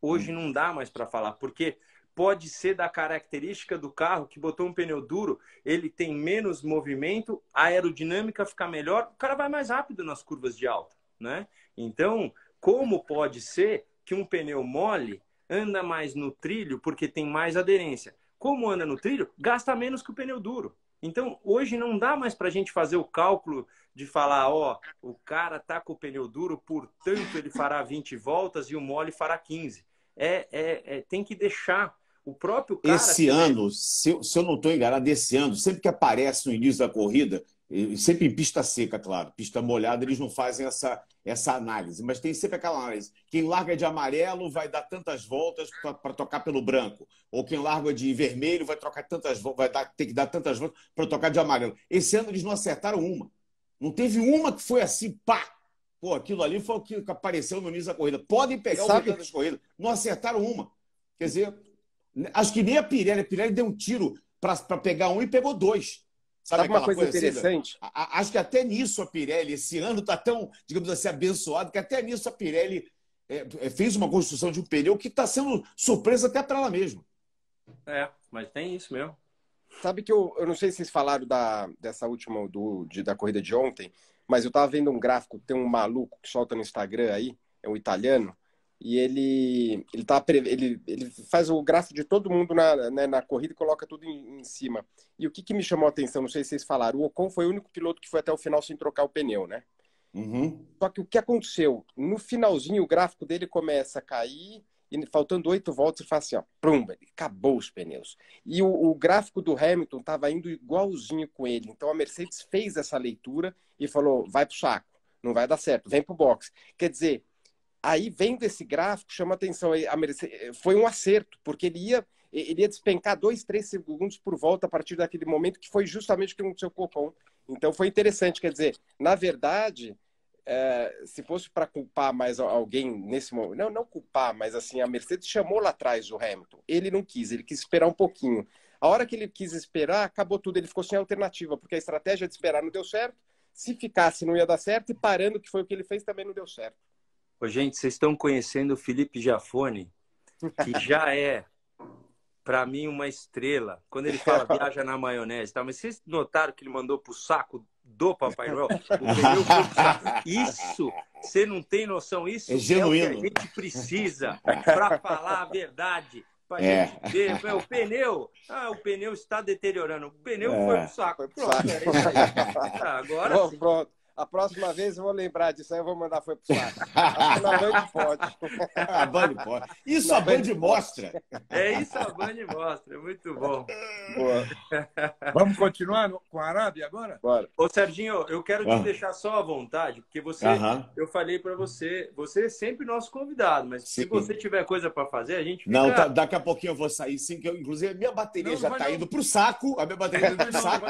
Hoje hum. não dá mais para falar, porque pode ser da característica do carro que botou um pneu duro, ele tem menos movimento, a aerodinâmica fica melhor, o cara vai mais rápido nas curvas de alta, né? Então, como pode ser que um pneu mole anda mais no trilho porque tem mais aderência? Como anda no trilho, gasta menos que o pneu duro. Então, hoje não dá mais para a gente fazer o cálculo de falar, ó, o cara tá com o pneu duro, portanto ele fará 20 voltas e o mole fará 15 é, é, é tem que deixar o próprio cara. Esse ano, se eu, se eu não estou enganado, esse ano, sempre que aparece no início da corrida, sempre em pista seca, claro, pista molhada, eles não fazem essa, essa análise, mas tem sempre aquela análise. Quem larga de amarelo vai dar tantas voltas para tocar pelo branco, ou quem larga de vermelho vai trocar tantas vai dar, ter que dar tantas voltas para tocar de amarelo. Esse ano eles não acertaram uma. Não teve uma que foi assim, pá, Pô, aquilo ali foi o que apareceu no início da corrida. Podem pegar Sabe... o restante das corridas. Não acertaram uma. Quer dizer, acho que nem a Pirelli. A Pirelli deu um tiro para pegar um e pegou dois. Sabe, Sabe uma coisa, coisa assim, né? interessante? a, a, acho que até nisso a Pirelli, esse ano está tão, digamos assim, abençoado, que até nisso a Pirelli é, é, fez uma construção de um pneu que está sendo surpresa até para ela mesma. É, mas tem isso mesmo. Sabe que eu, eu não sei se vocês falaram da, dessa última do, de, da corrida de ontem, mas eu tava vendo um gráfico, tem um maluco que solta no Instagram aí, é um italiano, e ele ele, tá, ele, ele faz o gráfico de todo mundo na, né, na corrida e coloca tudo em, em, cima. E o que, que me chamou a atenção, não sei se vocês falaram, o Ocon foi o único piloto que foi até o final sem trocar o pneu, né? Uhum. Só que o que aconteceu? No finalzinho, o gráfico dele começa a cair, e faltando oito voltas, ele faz assim, ó, prum, acabou os pneus. E o, o gráfico do Hamilton estava indo igualzinho com ele. Então a Mercedes fez essa leitura e falou, vai pro saco, não vai dar certo, vem pro box. Quer dizer, aí vendo esse gráfico, chama atenção, a Mercedes, foi um acerto, porque ele ia, ele ia despencar dois, três segundos por volta a partir daquele momento, que foi justamente o que aconteceu com o Ocon. Então foi interessante, quer dizer, na verdade, é, se fosse para culpar mais alguém nesse momento, não, não culpar, mas assim, a Mercedes chamou lá atrás o Hamilton. Ele não quis, ele quis esperar um pouquinho. A hora que ele quis esperar, acabou tudo, ele ficou sem alternativa, porque a estratégia de esperar não deu certo. Se ficasse, não ia dar certo, e parando, que foi o que ele fez, também não deu certo. Ô, gente, vocês estão conhecendo o Felipe Jafone, que já é, para mim, uma estrela. Quando ele fala <laughs> viaja na maionese tá? mas vocês notaram que ele mandou pro saco do Papai Noel. <laughs> Isso, você não tem noção, isso é, genuíno. é o que a gente precisa para falar a verdade. é. gente ver, o pneu, ah, o pneu está deteriorando. O pneu é. foi pro saco. Pronto, era isso aí. <laughs> Ah, agora sim. Pronto. A próxima vez eu vou lembrar disso, aí eu vou mandar foi pro saco. <laughs> A Band pode. a Band pode. Isso Na a Band, mostra. É isso a Band mostra. Muito bom. Boa. Vamos continuar com a Arábia agora? Bora. Ô, Serginho, eu quero te deixar só à vontade, porque você, uh -huh. eu falei para você, você é sempre nosso convidado, mas Sim. se você tiver coisa para fazer, a gente fica... Não, tá, daqui a pouquinho eu vou sair sim, que eu, inclusive a minha bateria não, já está indo para o saco, a minha bateria está indo para o saco.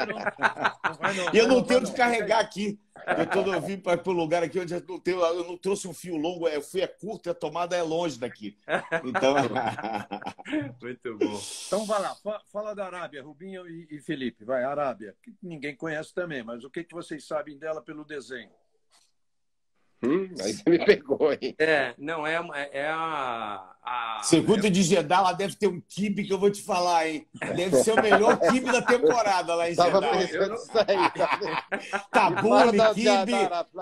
E eu não, não tenho de carregar aqui. Eu, tô, eu vim para o lugar aqui onde eu não, tenho, eu não trouxe um fio longo, é, eu fui é curto e a tomada é longe daqui. Então. <laughs> Muito bom. Então vai lá, fala da Arábia, Rubinho e, Felipe. Vai, Arábia, que ninguém conhece também, mas o que, que vocês sabem dela pelo desenho? Hum, aí você me pegou, hein? É, não, é, é, é a, a. Circuito é... de Jeddah, lá deve ter um kibe que eu vou te falar, hein? Deve ser o melhor kibe da temporada lá em Jeddah. Tava pensando não... isso aí. Tabule, kibe,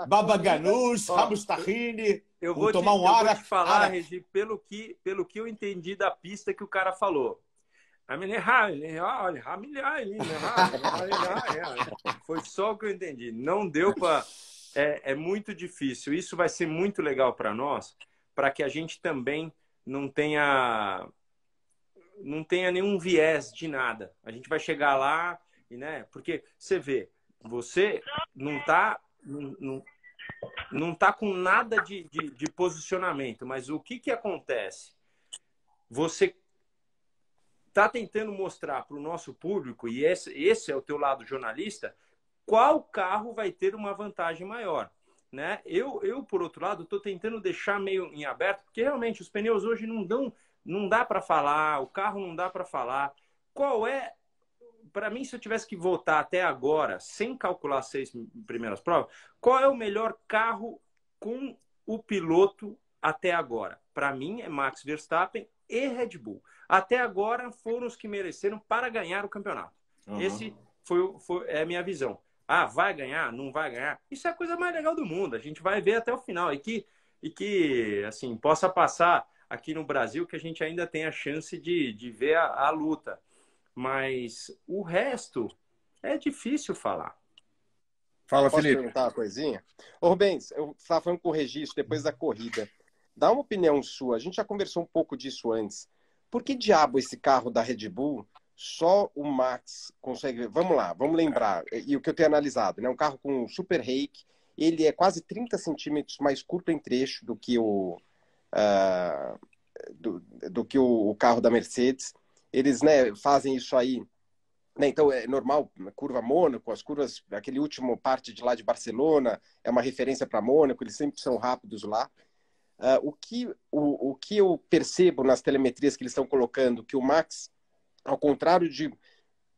babaganus, rabos tahine. Eu vou, tomar te, um eu ara, vou te falar, ara... Regi, pelo que, pelo que eu entendi da pista que o cara falou. olha, Foi só o que eu entendi. Não deu para é, é muito difícil. Isso vai ser muito legal para nós, para que a gente também não tenha não tenha nenhum viés de nada. A gente vai chegar lá e, né? Porque você vê, você não tá não, não, tá com nada de, de, de, posicionamento, mas o que que acontece? Você tá tentando mostrar para o nosso público e esse, esse é o teu lado jornalista qual carro vai ter uma vantagem maior. Né? Eu, eu, por outro lado, estou tentando deixar meio em aberto, porque realmente os pneus hoje não dão, não dá para falar, o carro não dá para falar. Qual é, para mim, se eu tivesse que votar até agora, sem calcular as seis primeiras provas, qual é o melhor carro com o piloto até agora? Para mim é Max Verstappen e Red Bull. Até agora foram os que mereceram para ganhar o campeonato. Uhum. Esse foi, foi, é a minha visão. Ah, vai ganhar? Não vai ganhar? Isso é a coisa mais legal do mundo. A gente vai ver até o final. E que, e que assim, possa passar aqui no Brasil que a gente ainda tem a chance de, de ver a, a luta. Mas o resto é difícil falar. Fala, Posso Felipe. perguntar uma coisinha? Ô, Rubens, eu estava falando com o Regis depois da corrida. Dá uma opinião sua. A gente já conversou um pouco disso antes. Por que diabo esse carro da Red Bull só o Max consegue. Vamos lá, vamos lembrar. É, e o que eu tenho analisado, né? Um carro com super rake, ele é quase 30 centímetros mais curto em trecho do que o uh, do, do, que o, carro da Mercedes. Eles, né, fazem isso aí. Né, então é normal, curva Mônaco, as curvas, aquele último parte de lá de Barcelona é uma referência para Mônaco. Eles sempre são rápidos lá. Uh, o, que, o, o que eu percebo nas telemetrias que eles estão colocando, que o Max ao contrário de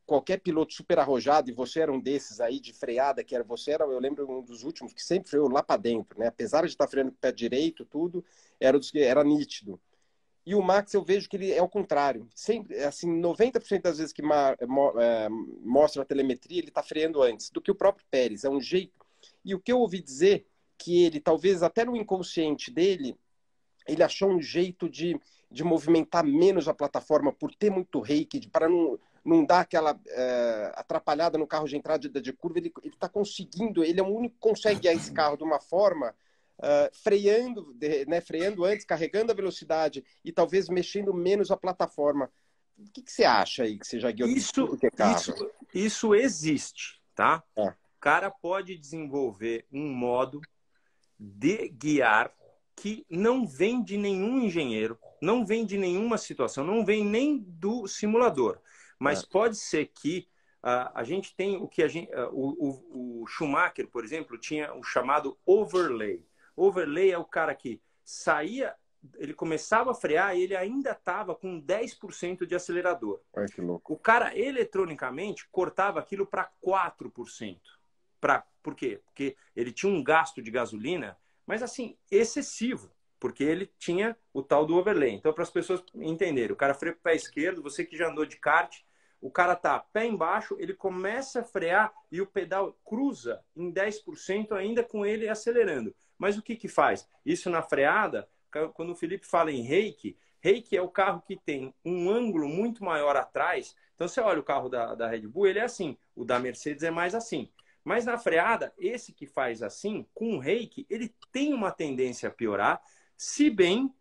qualquer piloto super arrojado, e você era um desses aí de freada, que era você era, eu lembro um dos últimos que sempre freou lá para dentro, né? Apesar de estar tá freando com o pé direito, tudo, era era nítido. E o Max eu vejo que ele é o contrário. Sempre, assim, 90% das vezes que mo, é, mostra a telemetria, ele está freando antes do que o próprio Pérez, é um jeito. E o que eu ouvi dizer que ele talvez até no inconsciente dele, ele achou um jeito de de movimentar menos a plataforma por ter muito reiki, para não, não dar aquela é, atrapalhada no carro de entrada de, de curva, ele está conseguindo, ele é o único que consegue guiar esse <coughs> carro de uma forma Uh, freando, de, né, freando antes, carregando a velocidade e talvez mexendo menos a plataforma. O que, que você acha aí que você já guiou isso, é isso, isso, existe, tá? É. O cara pode desenvolver um modo de guiar que não vem de nenhum engenheiro, não vem de nenhuma situação, não vem nem do simulador. Mas é. pode ser que uh, a gente tem o que a gente. Uh, ah, o, o, Schumacher, por exemplo, tinha o chamado overlay. Overlay é o cara que saía, ele começava a frear e ele ainda estava com 10% de acelerador. Ai, que louco. O cara eletronicamente cortava aquilo para 4%. Pra, por quê? Porque ele tinha um gasto de gasolina, mas assim, excessivo porque ele tinha o tal do overlay. Então, para as pessoas entenderem, o cara freia com o pé esquerdo, você que já andou de kart, o cara tá pé embaixo, ele começa a frear e o pedal cruza em 10% ainda com ele acelerando. Mas o que que faz? Isso na freada, quando o Felipe fala em reiki, reiki é o carro que tem um ângulo muito maior atrás. Então você olha o carro da, da Red Bull, ele é assim, o da Mercedes é mais assim. Mas na freada, esse que faz assim, com o reiki, ele tem uma tendência a piorar, se bem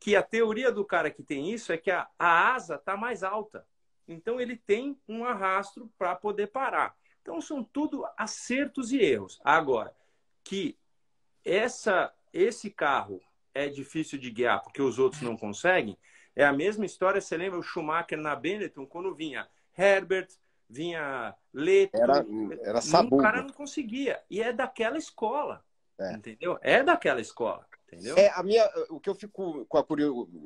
que a teoria do cara que tem isso é que a, a asa está mais alta. Então ele tem um arrasto para poder parar. Então são tudo acertos e erros. Agora, que essa, esse carro é difícil de guiar porque os outros não conseguem, é a mesma história. Você lembra o Schumacher na Benetton, quando vinha Herbert, vinha Leto. Era, era sabugo. O cara não conseguia. E é daquela escola. É. Entendeu? É daquela escola. Entendeu? É, a minha, o que eu fico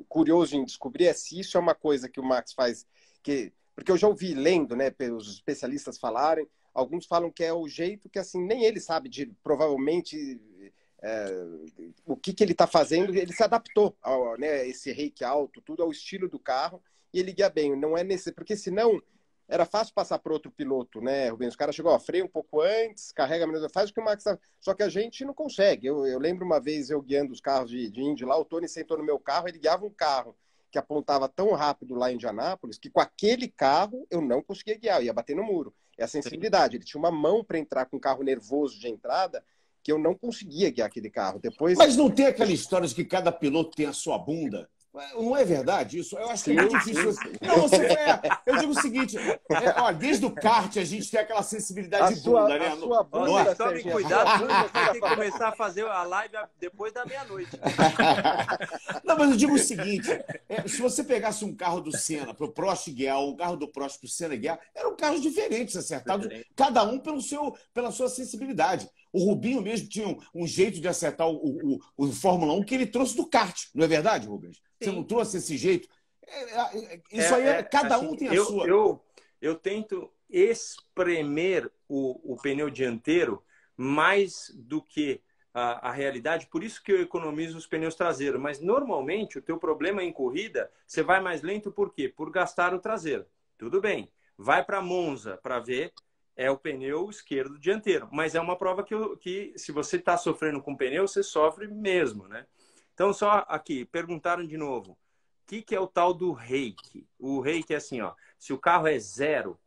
curioso em descobrir é se isso é uma coisa que o Max faz, que, porque eu já ouvi lendo, né, pelos especialistas falarem, alguns falam que é o jeito que assim nem ele sabe de provavelmente é, o que, que ele está fazendo, ele se adaptou ao né, esse reiki alto, tudo ao estilo do carro e ele guia bem. Não é nesse, porque senão era fácil passar para outro piloto, né, Rubens? O cara chegou, ó, freia um pouco antes, carrega menos, faz o que o Max. Tá, só que a gente não consegue. Eu, eu lembro uma vez eu guiando os carros de, de Indy lá, o Tony sentou no meu carro, ele guiava um carro que apontava tão rápido lá em Indianápolis que com aquele carro eu não conseguia guiar, eu ia bater no muro. É a sensibilidade. Ele tinha uma mão para entrar com um carro nervoso de entrada que eu não conseguia guiar aquele carro. Depois. Mas não tem aquela história de que cada piloto tem a sua bunda? Não é verdade isso? Eu acho que é muito difícil. Não, você, é, eu digo o seguinte: é, ó, desde o kart a gente tem aquela sensibilidade a de bunda, sua, né? A no, sua bunda, Nossa, é? tome cuidado, você tem ter que começar a fazer a live depois da meia-noite. <laughs> Não, mas eu digo o seguinte: é, se você pegasse um carro do Senna para o Prost guiar, ou um carro do Prost para o Senna guiar, eram carros diferentes, acertados, cada um pelo seu, pela sua sensibilidade. O Rubinho mesmo tinha um, um jeito de acertar o, o, o, Fórmula 1 que ele trouxe do kart, não é verdade, Rubens? Sim. Você não trouxe esse jeito? é, é, é isso é, aí, é, cada assim, um tem a eu, sua. Eu, eu tento espremer o, o pneu dianteiro mais do que a, a, realidade. Por isso que eu economizo os pneus traseiros. Mas normalmente o teu problema em corrida, você vai mais lento por quê? Por gastar o traseiro. Tudo bem. Vai para Monza para ver é o pneu esquerdo dianteiro. Mas é uma prova que, que se você está sofrendo com pneu, você sofre mesmo, né? Então, só aqui, perguntaram de novo. O que, que é o tal do reiki? O reiki é assim, ó. Se o carro é zero,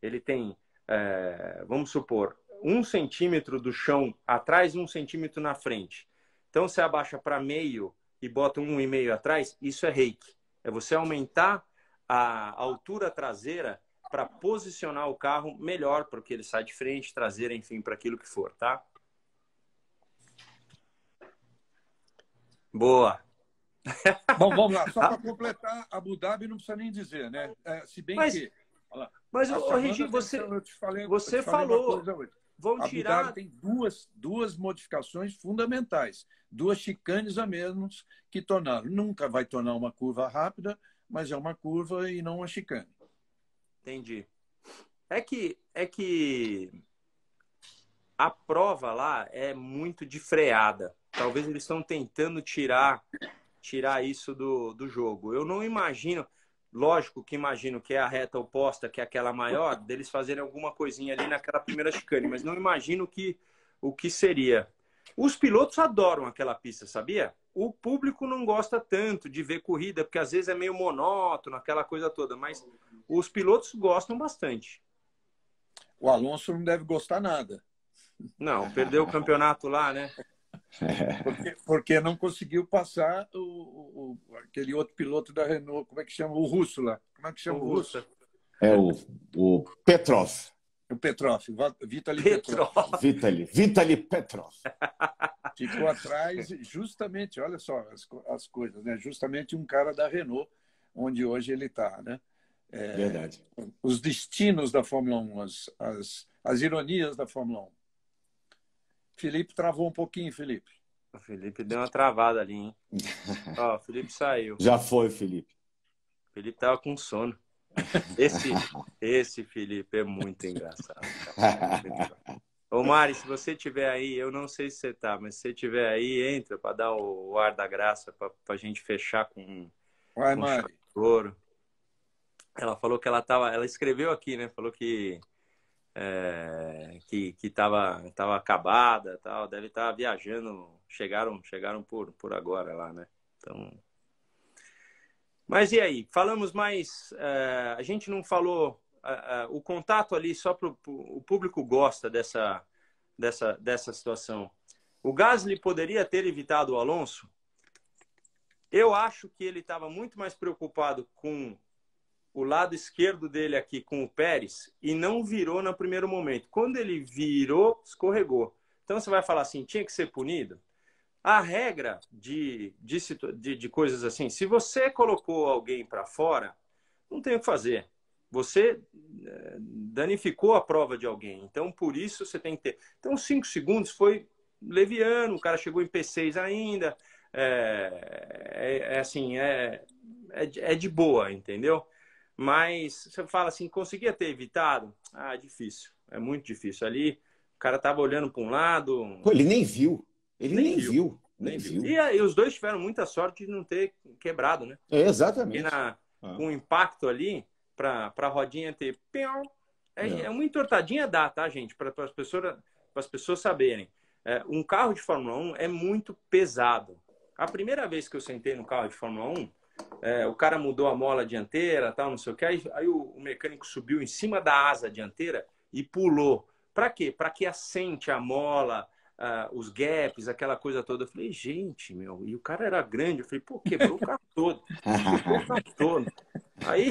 ele tem, é, vamos supor, um centímetro do chão atrás um centímetro na frente. Então, você abaixa para meio e bota um e meio atrás, isso é reiki. É você aumentar a altura traseira para posicionar o carro melhor, porque ele sai de frente, traseira, enfim, para aquilo que for, tá? Boa. Bom, vamos lá. Só para ah. completar, Abu Dhabi não precisa nem dizer, né? É, se bem mas, que. Lá, mas, ô, Regi, tá você, falei, você falou. Vão Abu tirar. Dhabi tem duas, duas modificações fundamentais, duas chicanes a menos que tornaram. Nunca vai tornar uma curva rápida, mas é uma curva e não uma chicane. Entendi. É que é que a prova lá é muito de freada. Talvez eles estão tentando tirar tirar isso do, do jogo. Eu não imagino, lógico que imagino que é a reta oposta, que é aquela maior, deles fazerem alguma coisinha ali naquela primeira chicane, mas não imagino que o que seria. Os pilotos adoram aquela pista, sabia? o público não gosta tanto de ver corrida, porque às vezes é meio monótono, aquela coisa toda, mas os pilotos gostam bastante. O Alonso não deve gostar nada. Não, perdeu o campeonato lá, né? Porque, porque não conseguiu passar o, o, aquele outro piloto da Renault, como é que chama? O russo lá. Como é que chama o, o russo? É o, o Petrov. O Petrov, Vitaly Petrov. Petrov. Vitali Vitaly Petrov. <laughs> Ficou atrás, justamente, olha só as, as, coisas, né? Justamente um cara da Renault, onde hoje ele está, né? É, Verdade. Os destinos da Fórmula 1, as, as, as ironias da Fórmula 1. Felipe travou um pouquinho, Felipe. O Felipe deu uma travada ali, hein? <laughs> Ó, o Felipe saiu. Já foi, Felipe. O Felipe tava com sono. Esse, esse Felipe é <laughs> muito engraçado. Ô Mari, se você tiver aí, eu não sei se você tá, mas se você tiver aí, entra para dar o ar da graça para a gente fechar com Vai, com Mari. Ouro. Ela falou que ela tava, ela escreveu aqui, né? Falou que é, que que tava, tava acabada, tal, deve estar tá viajando, chegaram, chegaram por por agora lá, né? Então, mas e aí? Falamos mais. Uh, a gente não falou. Uh, uh, o contato ali só para o público gosta dessa, dessa, dessa situação. O Gasly poderia ter evitado o Alonso? Eu acho que ele estava muito mais preocupado com o lado esquerdo dele aqui, com o Pérez, e não virou no primeiro momento. Quando ele virou, escorregou. Então você vai falar assim: tinha que ser punido? A regra de, de, de, de coisas assim, se você colocou alguém para fora, não tem o que fazer. Você eh, danificou a prova de alguém. Então, por isso, você tem que ter. Então, cinco segundos foi leviano, o cara chegou em P6 ainda. É, é, é assim, é, é, é, de boa, entendeu? Mas você fala assim, conseguia ter evitado? Ah, difícil. É muito difícil. Ali, o cara tava olhando para um lado. Pô, ele nem viu. Ele nem, nem viu. viu. Nem viu. E, e, os dois tiveram muita sorte de não ter quebrado, né? É, exatamente. Na, ah. Com o impacto ali, para a rodinha ter. É, é, é, uma entortadinha dá, tá, gente? Para as pessoas, pessoas saberem. É, um carro de Fórmula 1 é muito pesado. A primeira vez que eu sentei no carro de Fórmula 1, é, o cara mudou a mola dianteira, tal, não sei o que. Aí, aí o, o mecânico subiu em cima da asa dianteira e pulou. Para quê? Para que assente a mola, os gaps, aquela coisa toda. Eu falei, gente, meu, e o cara era grande. Eu falei, pô, quebrou o carro todo. Quebrou o carro todo. Aí,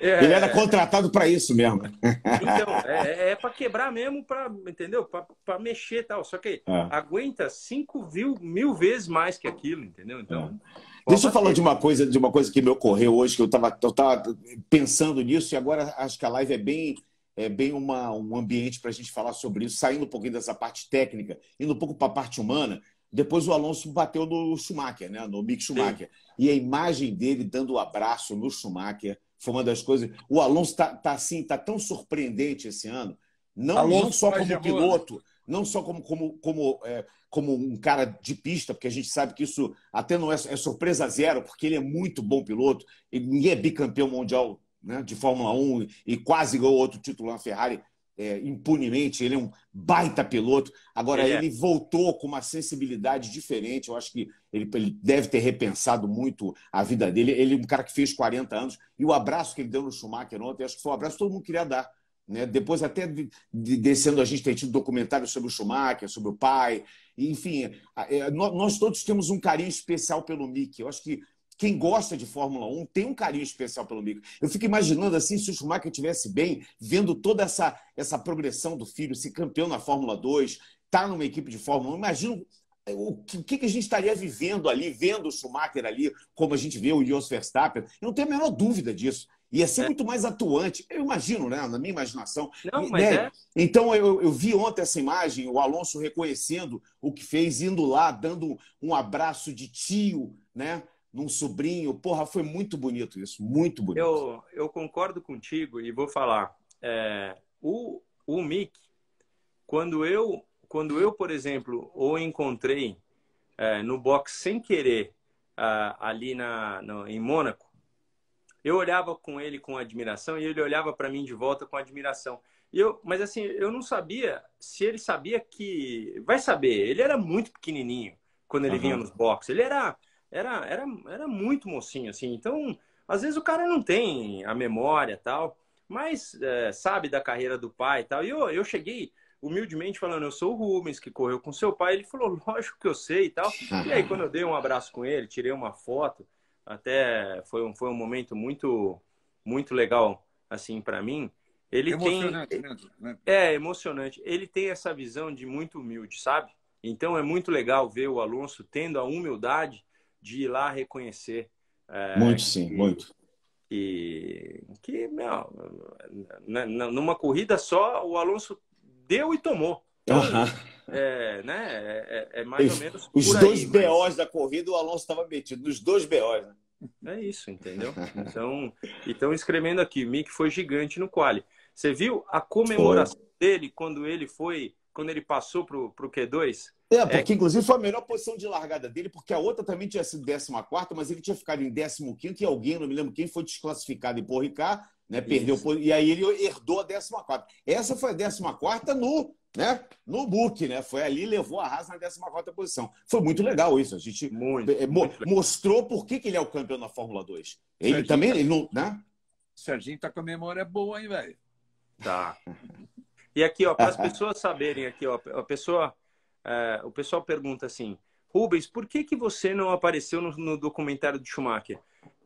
é... Ele era contratado para isso mesmo. Então, é, é, é para quebrar mesmo, pra, entendeu? Para mexer e tal. Só que é. aguenta 5 mil, mil vezes mais que aquilo, entendeu? Então. É. Deixa eu falar de uma coisa, de uma coisa que me ocorreu hoje, que eu estava eu tava pensando nisso, e agora acho que a live é bem é, bem uma, um ambiente para a gente falar sobre isso, saindo um pouquinho dessa parte técnica, indo um pouco para a parte humana. Depois o Alonso bateu no Schumacher, né? no Mick Schumacher. Sim. E a imagem dele dando o um abraço no Schumacher foi uma das coisas. O Alonso está tá, assim, tá tão surpreendente esse ano, não, não só como piloto, não só como, como, como, é, como um cara de pista, porque a gente sabe que isso até não é, é surpresa zero, porque ele é muito bom piloto, e ninguém é bicampeão mundial né, de Fórmula 1 e quase ganhou outro título na Ferrari é, impunemente. Ele é um baita piloto. Agora, é. ele voltou com uma sensibilidade diferente. Eu acho que ele, ele, deve ter repensado muito a vida dele. Ele é um cara que fez 40 anos. E o abraço que ele deu no Schumacher ontem, acho que foi um abraço que todo mundo queria dar. Né? Depois, até de, de, descendo, a gente tem tido documentários sobre o Schumacher, sobre o pai. Enfim, é, nós, nós todos temos um carinho especial pelo Mick. Eu acho que quem gosta de Fórmula 1 tem um carinho especial pelo Mico. Eu fico imaginando assim, se o Schumacher estivesse bem, vendo toda essa, essa progressão do filho, ser campeão na Fórmula 2, tá numa equipe de Fórmula 1, imagino o que, que a gente estaria vivendo ali, vendo o Schumacher ali, como a gente vê o Jos Verstappen. Eu não tenho a menor dúvida disso. Ia ser é. muito mais atuante, eu imagino, né? Na minha imaginação. Não, mas né? é. Então eu, eu, vi ontem essa imagem, o Alonso reconhecendo o que fez, indo lá, dando um abraço de tio, né? num sobrinho. Porra, foi muito bonito isso, muito bonito. Eu, eu concordo contigo e vou falar. É, o, o Mick, quando eu, quando eu, por exemplo, o encontrei é, no box sem querer, é, ali na, no, em Mônaco, eu olhava com ele com admiração e ele olhava para mim de volta com admiração. E eu, mas assim, eu não sabia se ele sabia que. Vai saber, ele era muito pequenininho quando ele uhum. vinha nos boxes. Ele era era, era, era muito mocinho, assim. Então, às vezes o cara não tem a memória tal, mas é, sabe da carreira do pai tal. E eu, eu cheguei humildemente falando, eu sou o Rubens, que correu com seu pai. Ele falou, lógico que eu sei e tal. E aí, quando eu dei um abraço com ele, tirei uma foto, até foi um, foi um momento muito, muito legal, assim, para mim. Ele emocionante tem... mesmo, né? É, emocionante. Ele tem essa visão de muito humilde, sabe? Então é muito legal ver o Alonso tendo a humildade de ir lá reconhecer. É, muito sim, que, muito. E que, não, numa corrida só, o Alonso deu e tomou. Então, é, né, é, é, é mais os, ou menos. Os dois aí, BOs mas... da corrida, o Alonso estava metido, nos dois BOs, né? É isso, entendeu? Então, então escrevendo aqui, Mick foi gigante no quali. Você viu a comemoração foi. dele quando ele foi quando ele passou para o Q2. É, porque é... inclusive foi a melhor posição de largada dele, porque a outra também tinha sido 14, mas ele tinha ficado em 15 e alguém, não me lembro quem, foi desclassificado em Porricar, né? Perdeu, Isso. e aí ele herdou a 14. Essa foi a 14 no né? No book, né? Foi ali, levou a Haas na 14 posição. Foi muito legal isso. A gente muito, é, muito mostrou legal. por que, que ele é o campeão na Fórmula 2. Ele Serginho também, tá... ele não. Né? Serginho tá com a memória boa, hein, velho? Tá. E aqui, ó, para as <laughs> pessoas saberem aqui, ó, a pessoa, é, o pessoal pergunta assim, Rubens, por que, que você não apareceu no, no documentário do Schumacher?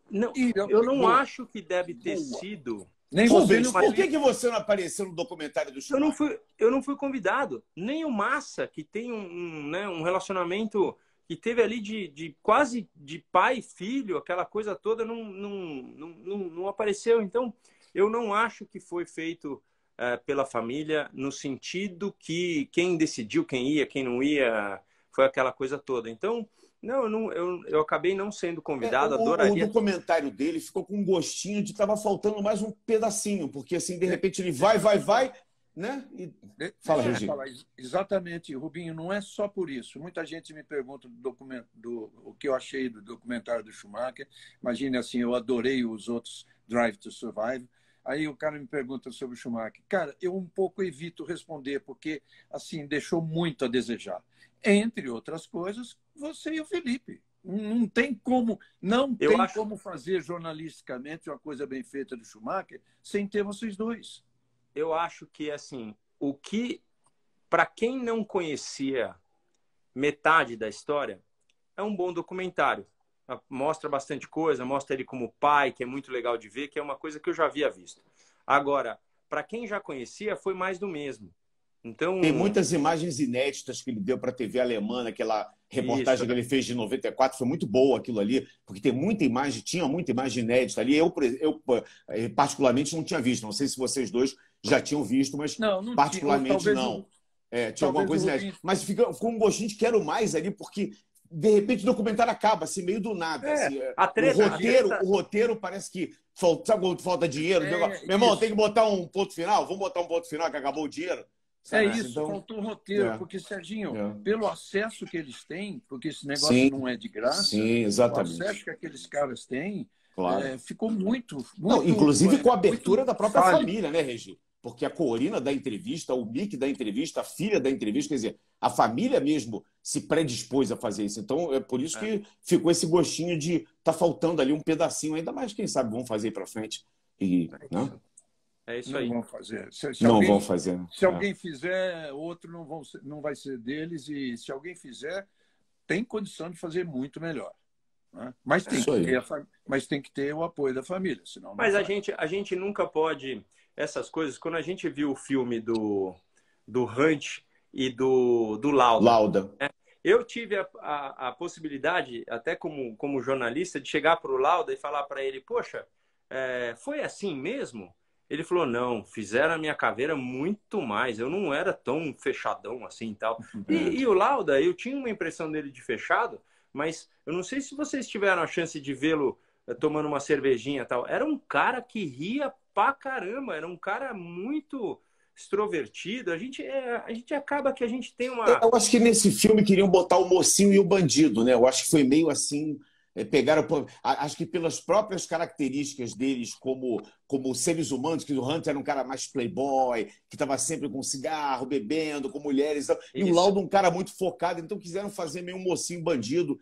Não, eu não acho que deve ter sido. Nem Rubens, você, por que, que você não apareceu no documentário do Schumacher? Eu não fui, eu não fui convidado. Nem o Massa, que tem um, um, né, um relacionamento que teve ali de, de quase de pai e filho, aquela coisa toda, não, não, não, não, não apareceu. Então, eu não acho que foi feito eh, pela família, no sentido que quem decidiu quem ia, quem não ia, foi aquela coisa toda. Então, não, eu, não, eu, eu acabei não sendo convidado, é, o, adoraria. O documentário dele ficou com um gostinho de estava faltando mais um pedacinho, porque assim, de repente ele vai, vai, vai, né? E... É, fala, é, Regina. Exatamente, Rubinho, não é só por isso. Muita gente me pergunta do documento, do, o que eu achei do documentário do Schumacher. Imagine assim, eu adorei os outros Drive to Survive, Aí o cara me pergunta sobre o Schumacher. Cara, eu um pouco evito responder, porque, assim, deixou muito a desejar. Entre outras coisas, você e o Felipe. Não tem como, não eu tem acho... como fazer jornalisticamente uma coisa bem feita do Schumacher sem ter vocês dois. Eu acho que assim, o que para quem não conhecia metade da história, é um bom documentário mostra bastante coisa, mostra ele como pai, que é muito legal de ver, que é uma coisa que eu já havia visto. Agora, para quem já conhecia, foi mais do mesmo. Então, tem muitas imagens inéditas que ele deu para a TV alemã, aquela reportagem Isso. que ele fez de 94, foi muito boa aquilo ali, porque tem muita imagem, tinha muita imagem inédita ali. Eu, eu eh, particularmente não tinha visto, não sei se vocês dois já tinham visto, mas não, não particularmente tinha, não. Um... É, tinha Talvez alguma coisa Mas ficou, com um gostinho de quero mais ali, porque de repente o documentário acaba, assim, meio do nada. É, assim, é. treta, o, roteiro, treta... o roteiro parece que falta, sabe falta dinheiro? É, Meu irmão, isso. tem que botar um ponto final? Vamos botar um ponto final que acabou o dinheiro? É sabe? É isso, então... faltou o roteiro, é. porque, Serginho, é. pelo acesso que eles têm, porque esse negócio Sim. não é de graça, Sim, exatamente. o acesso que aqueles caras têm, claro. ficou muito, muito não, Inclusive com a abertura da própria família, né, Regi? porque a Corina da entrevista, o Mick da entrevista, a filha da entrevista, quer dizer, a família mesmo se predispôs a fazer isso. Então, é por isso é. que ficou esse gostinho de tá faltando ali um pedacinho, ainda mais, quem sabe, vão fazer para frente. E, é né? É isso aí. Não vão fazer. Se, se não alguém, vão fazer. Né? Se é. alguém fizer, outro não, vão, não vai ser deles. E se alguém fizer, tem condição de fazer muito melhor. Né? Mas, é tem é que ter a, mas tem que ter o apoio da família. Senão mas a gente, a gente nunca pode essas coisas, quando a gente viu o filme do, do Hunt e do, do Lauda. Lauda. Né? Eu tive a, a, a, possibilidade, até como, como jornalista, de chegar para o Lauda e falar para ele: Poxa, é, foi assim mesmo? Ele falou: Não, fizeram a minha caveira muito mais. Eu não era tão fechadão assim tal. e tal. <laughs> E o Lauda, eu tinha uma impressão dele de fechado, mas eu não sei se vocês tiveram a chance de vê-lo eh, tomando uma cervejinha tal. Era um cara que ria pra caramba, era um cara muito extrovertido. A gente, é, a gente acaba que a gente tem uma. Eu acho que nesse filme queriam botar o mocinho e o bandido, né? Eu acho que foi meio assim. É, pegaram acho que pelas próprias características deles como como seres humanos que o Hunter era um cara mais playboy que estava sempre com cigarro bebendo com mulheres e o Laudo é um cara muito focado então quiseram fazer meio um mocinho bandido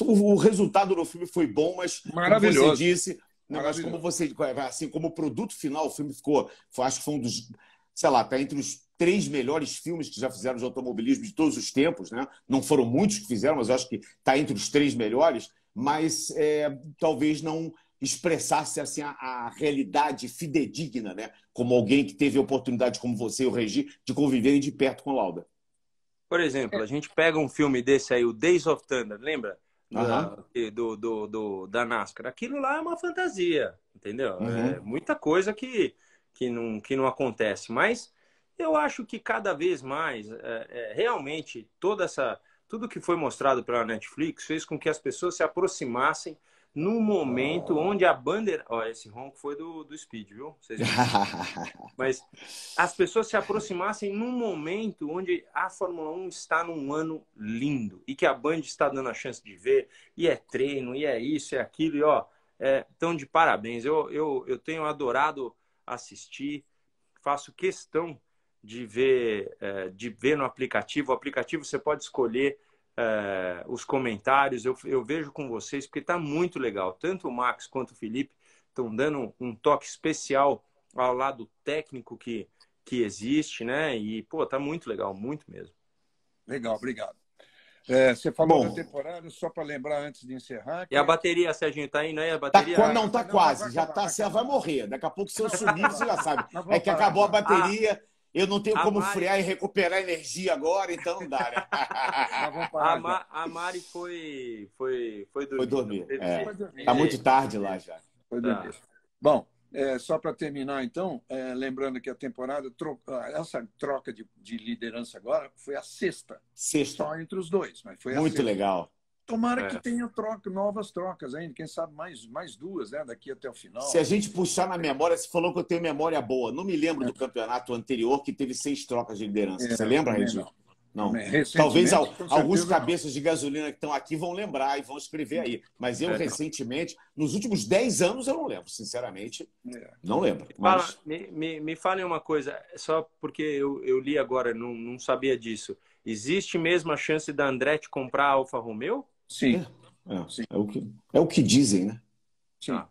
o resultado do filme foi bom mas maravilhoso como você disse não, mas como você. É, assim, como produto final, o filme ficou. Acho que foi um dos. Sei lá, está entre os três melhores filmes que já fizeram de automobilismo de todos os tempos, né? Não foram muitos que fizeram, mas acho que está entre os três melhores. Mas é, talvez não expressasse assim a, a, realidade fidedigna, né? Como alguém que teve a oportunidade, como você e o Regi, de conviverem de perto com Lauda. Por exemplo, a gente pega um filme desse aí, o Days of Thunder, lembra? uhum. do, do, do, da NASCAR. Aquilo lá é uma fantasia, entendeu? Uhum. É muita coisa que, que, não, que não acontece. Mas eu acho que cada vez mais, é, é, realmente, toda essa, tudo que foi mostrado pela Netflix fez com que as pessoas se aproximassem no momento onde a bandeira. Olha, esse ronco foi do, do Speed, viu? <laughs> Mas as pessoas se aproximassem no momento onde a Fórmula 1 está num ano lindo e que a Band está dando a chance de ver, e é treino, e é isso, é aquilo, e ó, é, de parabéns. Eu, eu, eu tenho adorado assistir, faço questão de ver, é, de ver no aplicativo. O aplicativo você pode escolher é, os comentários, eu, eu vejo com vocês, porque está muito legal. Tanto o Max quanto o Felipe estão dando um toque especial ao lado técnico que, que existe, né? E, pô, tá muito legal, muito mesmo. Legal, obrigado. É, você falou Bom, só para lembrar antes de encerrar. Que... E a bateria, Serginho, tá indo aí? É? A tá bateria? Tá, não, tá não, quase. Não, já tá, vai, vai morrer. Daqui a pouco, se eu subir, você já sabe. É que acabou a bateria. Ah eu não tenho a como Mari... frear e recuperar energia agora, então não dá, né? a, Ma... a, Mari foi, foi, foi dormir. Foi dormir. É. Tá muito tarde lá já. Foi tá. dormir. Tá. Bom, é, só para terminar, então, é, lembrando que a temporada, tro... Ah, essa troca de, de, liderança agora foi a sexta. Sexta. Só entre os dois, mas foi Muito sexta. legal. Tomara é. que tenha troca, novas trocas ainda, quem sabe mais, mais duas, né? Daqui até o final. Se a gente puxar na memória, você falou que eu tenho memória boa. Não me lembro é. do campeonato anterior que teve seis trocas de liderança. É, você lembra, Reginaldo? Não. Talvez alguns cabeças não. de gasolina que estão aqui vão lembrar e vão escrever aí. Mas eu, é. recentemente, nos últimos dez anos, eu não lembro, sinceramente. É. Não lembro. Mas... Fala, me, me, me falem uma coisa, só porque eu, eu li agora, não, não sabia disso. Existe mesmo a chance da Andretti comprar a Alfa Romeo? Sim. É, é, Sim. é o, que, é o que dizem, né? Sim. Ah.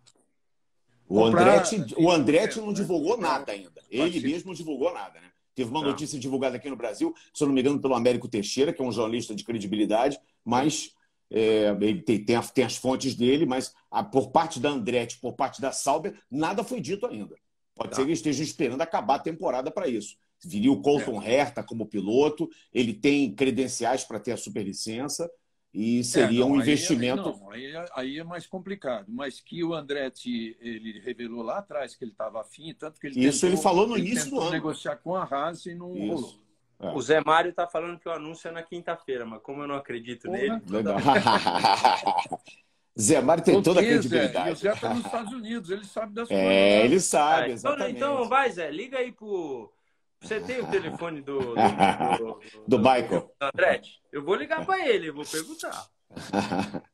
O então, Andretti, o Andretti não é, né? divulgou nada é. ainda. Ele mesmo não divulgou nada, né? Teve uma tá. notícia divulgada aqui no Brasil, se eu não me engano, pelo Américo Teixeira, que é um jornalista de credibilidade, mas é, ele tem, tem, tem, as fontes dele, mas a, por parte da Andretti, por parte da Sauber, nada foi dito ainda. Pode tá. ser que eles estejam esperando acabar a temporada para isso. Viria o Colton é. Herta como piloto, ele tem credenciais para ter a superlicença, e é, seria é, não, um é investimento. Aí, não, aí, é, aí, é mais complicado, mas que o Andretti ele revelou lá atrás que ele estava afim, tanto que ele isso tentou, ele falou no ele início do ano. negociar com a Haas e não isso. rolou. É. O Zé Mário está falando que o anúncio é na quinta-feira, mas como eu não acredito nele. <laughs> <laughs> Zé Mário tem o toda a credibilidade. Zé? E o Zé está nos Estados Unidos, ele sabe das <laughs> coisas. É, ele sabe, exatamente. Então, então vai, Zé, liga aí pro você tem o telefone do. Do, do, <laughs> do, do Michael. Andretti? Eu vou ligar para ele, vou perguntar. <laughs>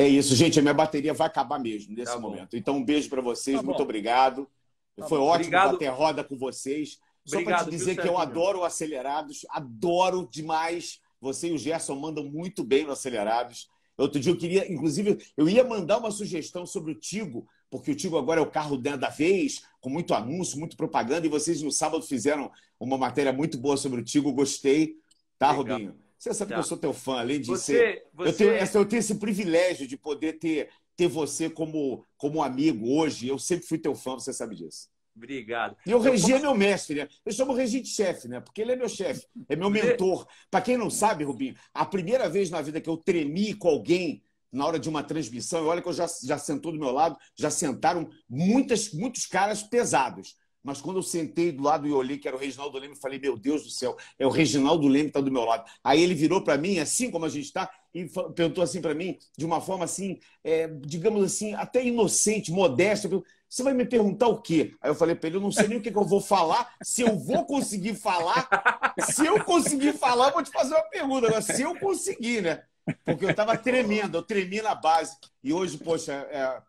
É isso, gente. A minha bateria vai acabar mesmo nesse tá momento. Então, um beijo para vocês, tá muito obrigado. Tá Foi bom. ótimo obrigado. bater roda com vocês. Só para te dizer que eu adoro o Acelerados, adoro demais. Você e o Gerson mandam muito bem no Acelerados. Outro dia eu queria, inclusive, eu ia mandar uma sugestão sobre o Tigo, porque o Tigo agora é o carro da vez, com muito anúncio, muito propaganda, e vocês no sábado fizeram uma matéria muito boa sobre o Tigo, gostei. Tá, Legal. Rubinho? Você sabe tá. que eu sou teu fã, além de você, ser. Você... Eu, tenho, eu tenho esse privilégio de poder ter, ter você como, como amigo hoje. Eu sempre fui teu fã, você sabe disso. Obrigado. E o Regi é meu mestre, né? Eu chamo o Regi de chefe, né? Porque ele é meu chefe, é meu é mentor. Para quem não sabe, Rubinho, a primeira vez na vida que eu tremi com alguém na hora de uma transmissão. Olha que eu já, já sentou do meu lado, já sentaram muitas, muitos caras pesados. Mas quando eu sentei do lado e olhei que era o Reginaldo Leme, falei, meu Deus do céu, é o Reginaldo Leme que está do meu lado. Aí ele virou para mim, assim como a gente está, e perguntou assim para mim, de uma forma assim, é, digamos assim, até inocente, modesta. Você vai me perguntar o quê? Aí eu falei para ele, eu não sei nem o que, que eu vou falar, se eu vou conseguir falar. Se eu conseguir falar, eu vou te fazer uma pergunta. Agora, se eu conseguir, né? Porque eu estava tremendo, eu tremi na base. E hoje, poxa, é,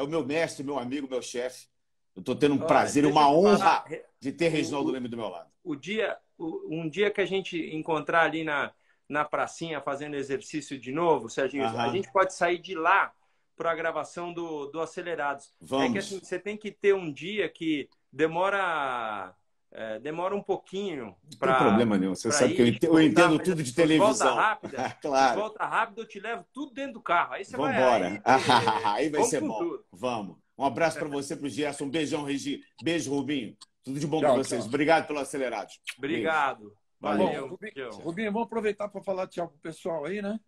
é o meu mestre, meu amigo, meu chefe. Eu estou tendo um Olha, prazer uma honra de ter Reginaldo Leme do meu lado. O dia, um dia que a gente encontrar ali na, na pracinha fazendo exercício de novo, Serginho, Aham. a gente pode sair de lá para a gravação do, do Acelerados. Vamos. É que assim, você tem que ter um dia que demora é, demora um pouquinho para. Não tem problema nenhum. Você sabe ir, que eu entendo, eu entendo tudo assim, de televisão. <laughs> Volta rápida. claro. Volta rápida, eu te levo tudo dentro do carro. Aí você Vambora. vai. Aí, <laughs> aí vai ser bom. Tudo. Vamos. Um abraço para você, para o Gerson. Um beijão, Regi. Beijo, Rubinho. Tudo de bom para vocês. Tchau. Obrigado pelo acelerado. Obrigado. Beijo. Valeu. Bom, Rubinho, Rubinho, vamos aproveitar para falar tchau pro pessoal aí, né?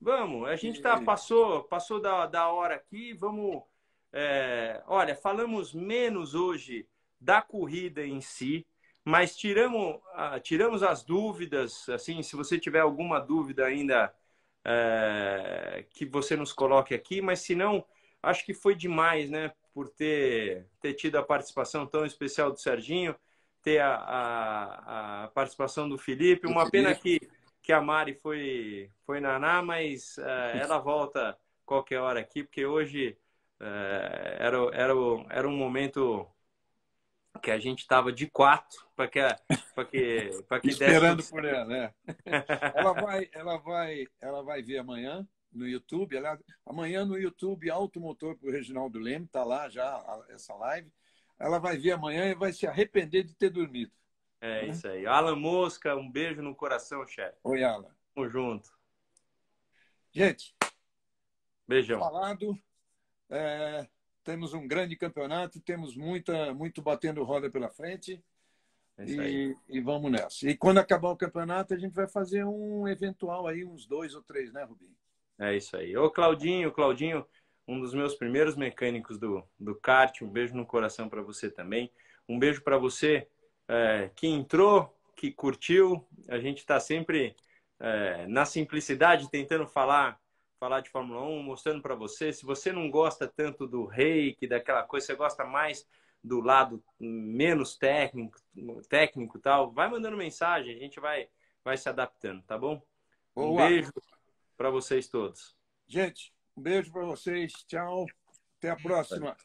Vamos. A gente tá, é passou, passou da, da hora aqui. Vamos. É, olha, falamos menos hoje da corrida em si, mas tiramos, ah, tiramos as dúvidas, assim, se você tiver alguma dúvida ainda eh, que você nos coloque aqui, mas se não, acho que foi demais, né? Por ter, ter tido a participação tão especial do Serginho, ter a, a, a participação do Felipe. Uma pena que, que a Mari foi, foi naná, mas eh, ela <laughs> volta qualquer hora aqui, porque hoje eh, era, era, era um momento que a gente estava de quatro para que para que para que esperando desse... por ela, né? ela vai, ela vai, ela vai ver amanhã no YouTube, ela, amanhã no YouTube Automotor para o Reginaldo Leme, tá lá já essa live. Ela vai ver amanhã e vai se arrepender de ter dormido. É né? isso aí. Alan Mosca, um beijo no coração, chefe. Oi, Alan. Tamo junto. Gente, beijão. Falado. É... Temos um grande campeonato, temos muita, muito batendo roda pela frente. É e, e, vamos nessa. E quando acabar o campeonato, a gente vai fazer um eventual aí, uns dois ou três, né, Rubinho? É isso aí. Ô, Claudinho, Claudinho, um dos meus primeiros mecânicos do, do kart, um beijo no coração para você também. Um beijo para você é, que entrou, que curtiu. A gente está sempre é, na simplicidade tentando falar falar de Fórmula 1, mostrando para você. Se você não gosta tanto do reiki, daquela coisa, você gosta mais do lado menos técnico, técnico tal, vai mandando mensagem, a gente vai, vai se adaptando, tá bom? Boa. Um beijo para vocês todos. Gente, um beijo para vocês. Tchau. Até a próxima.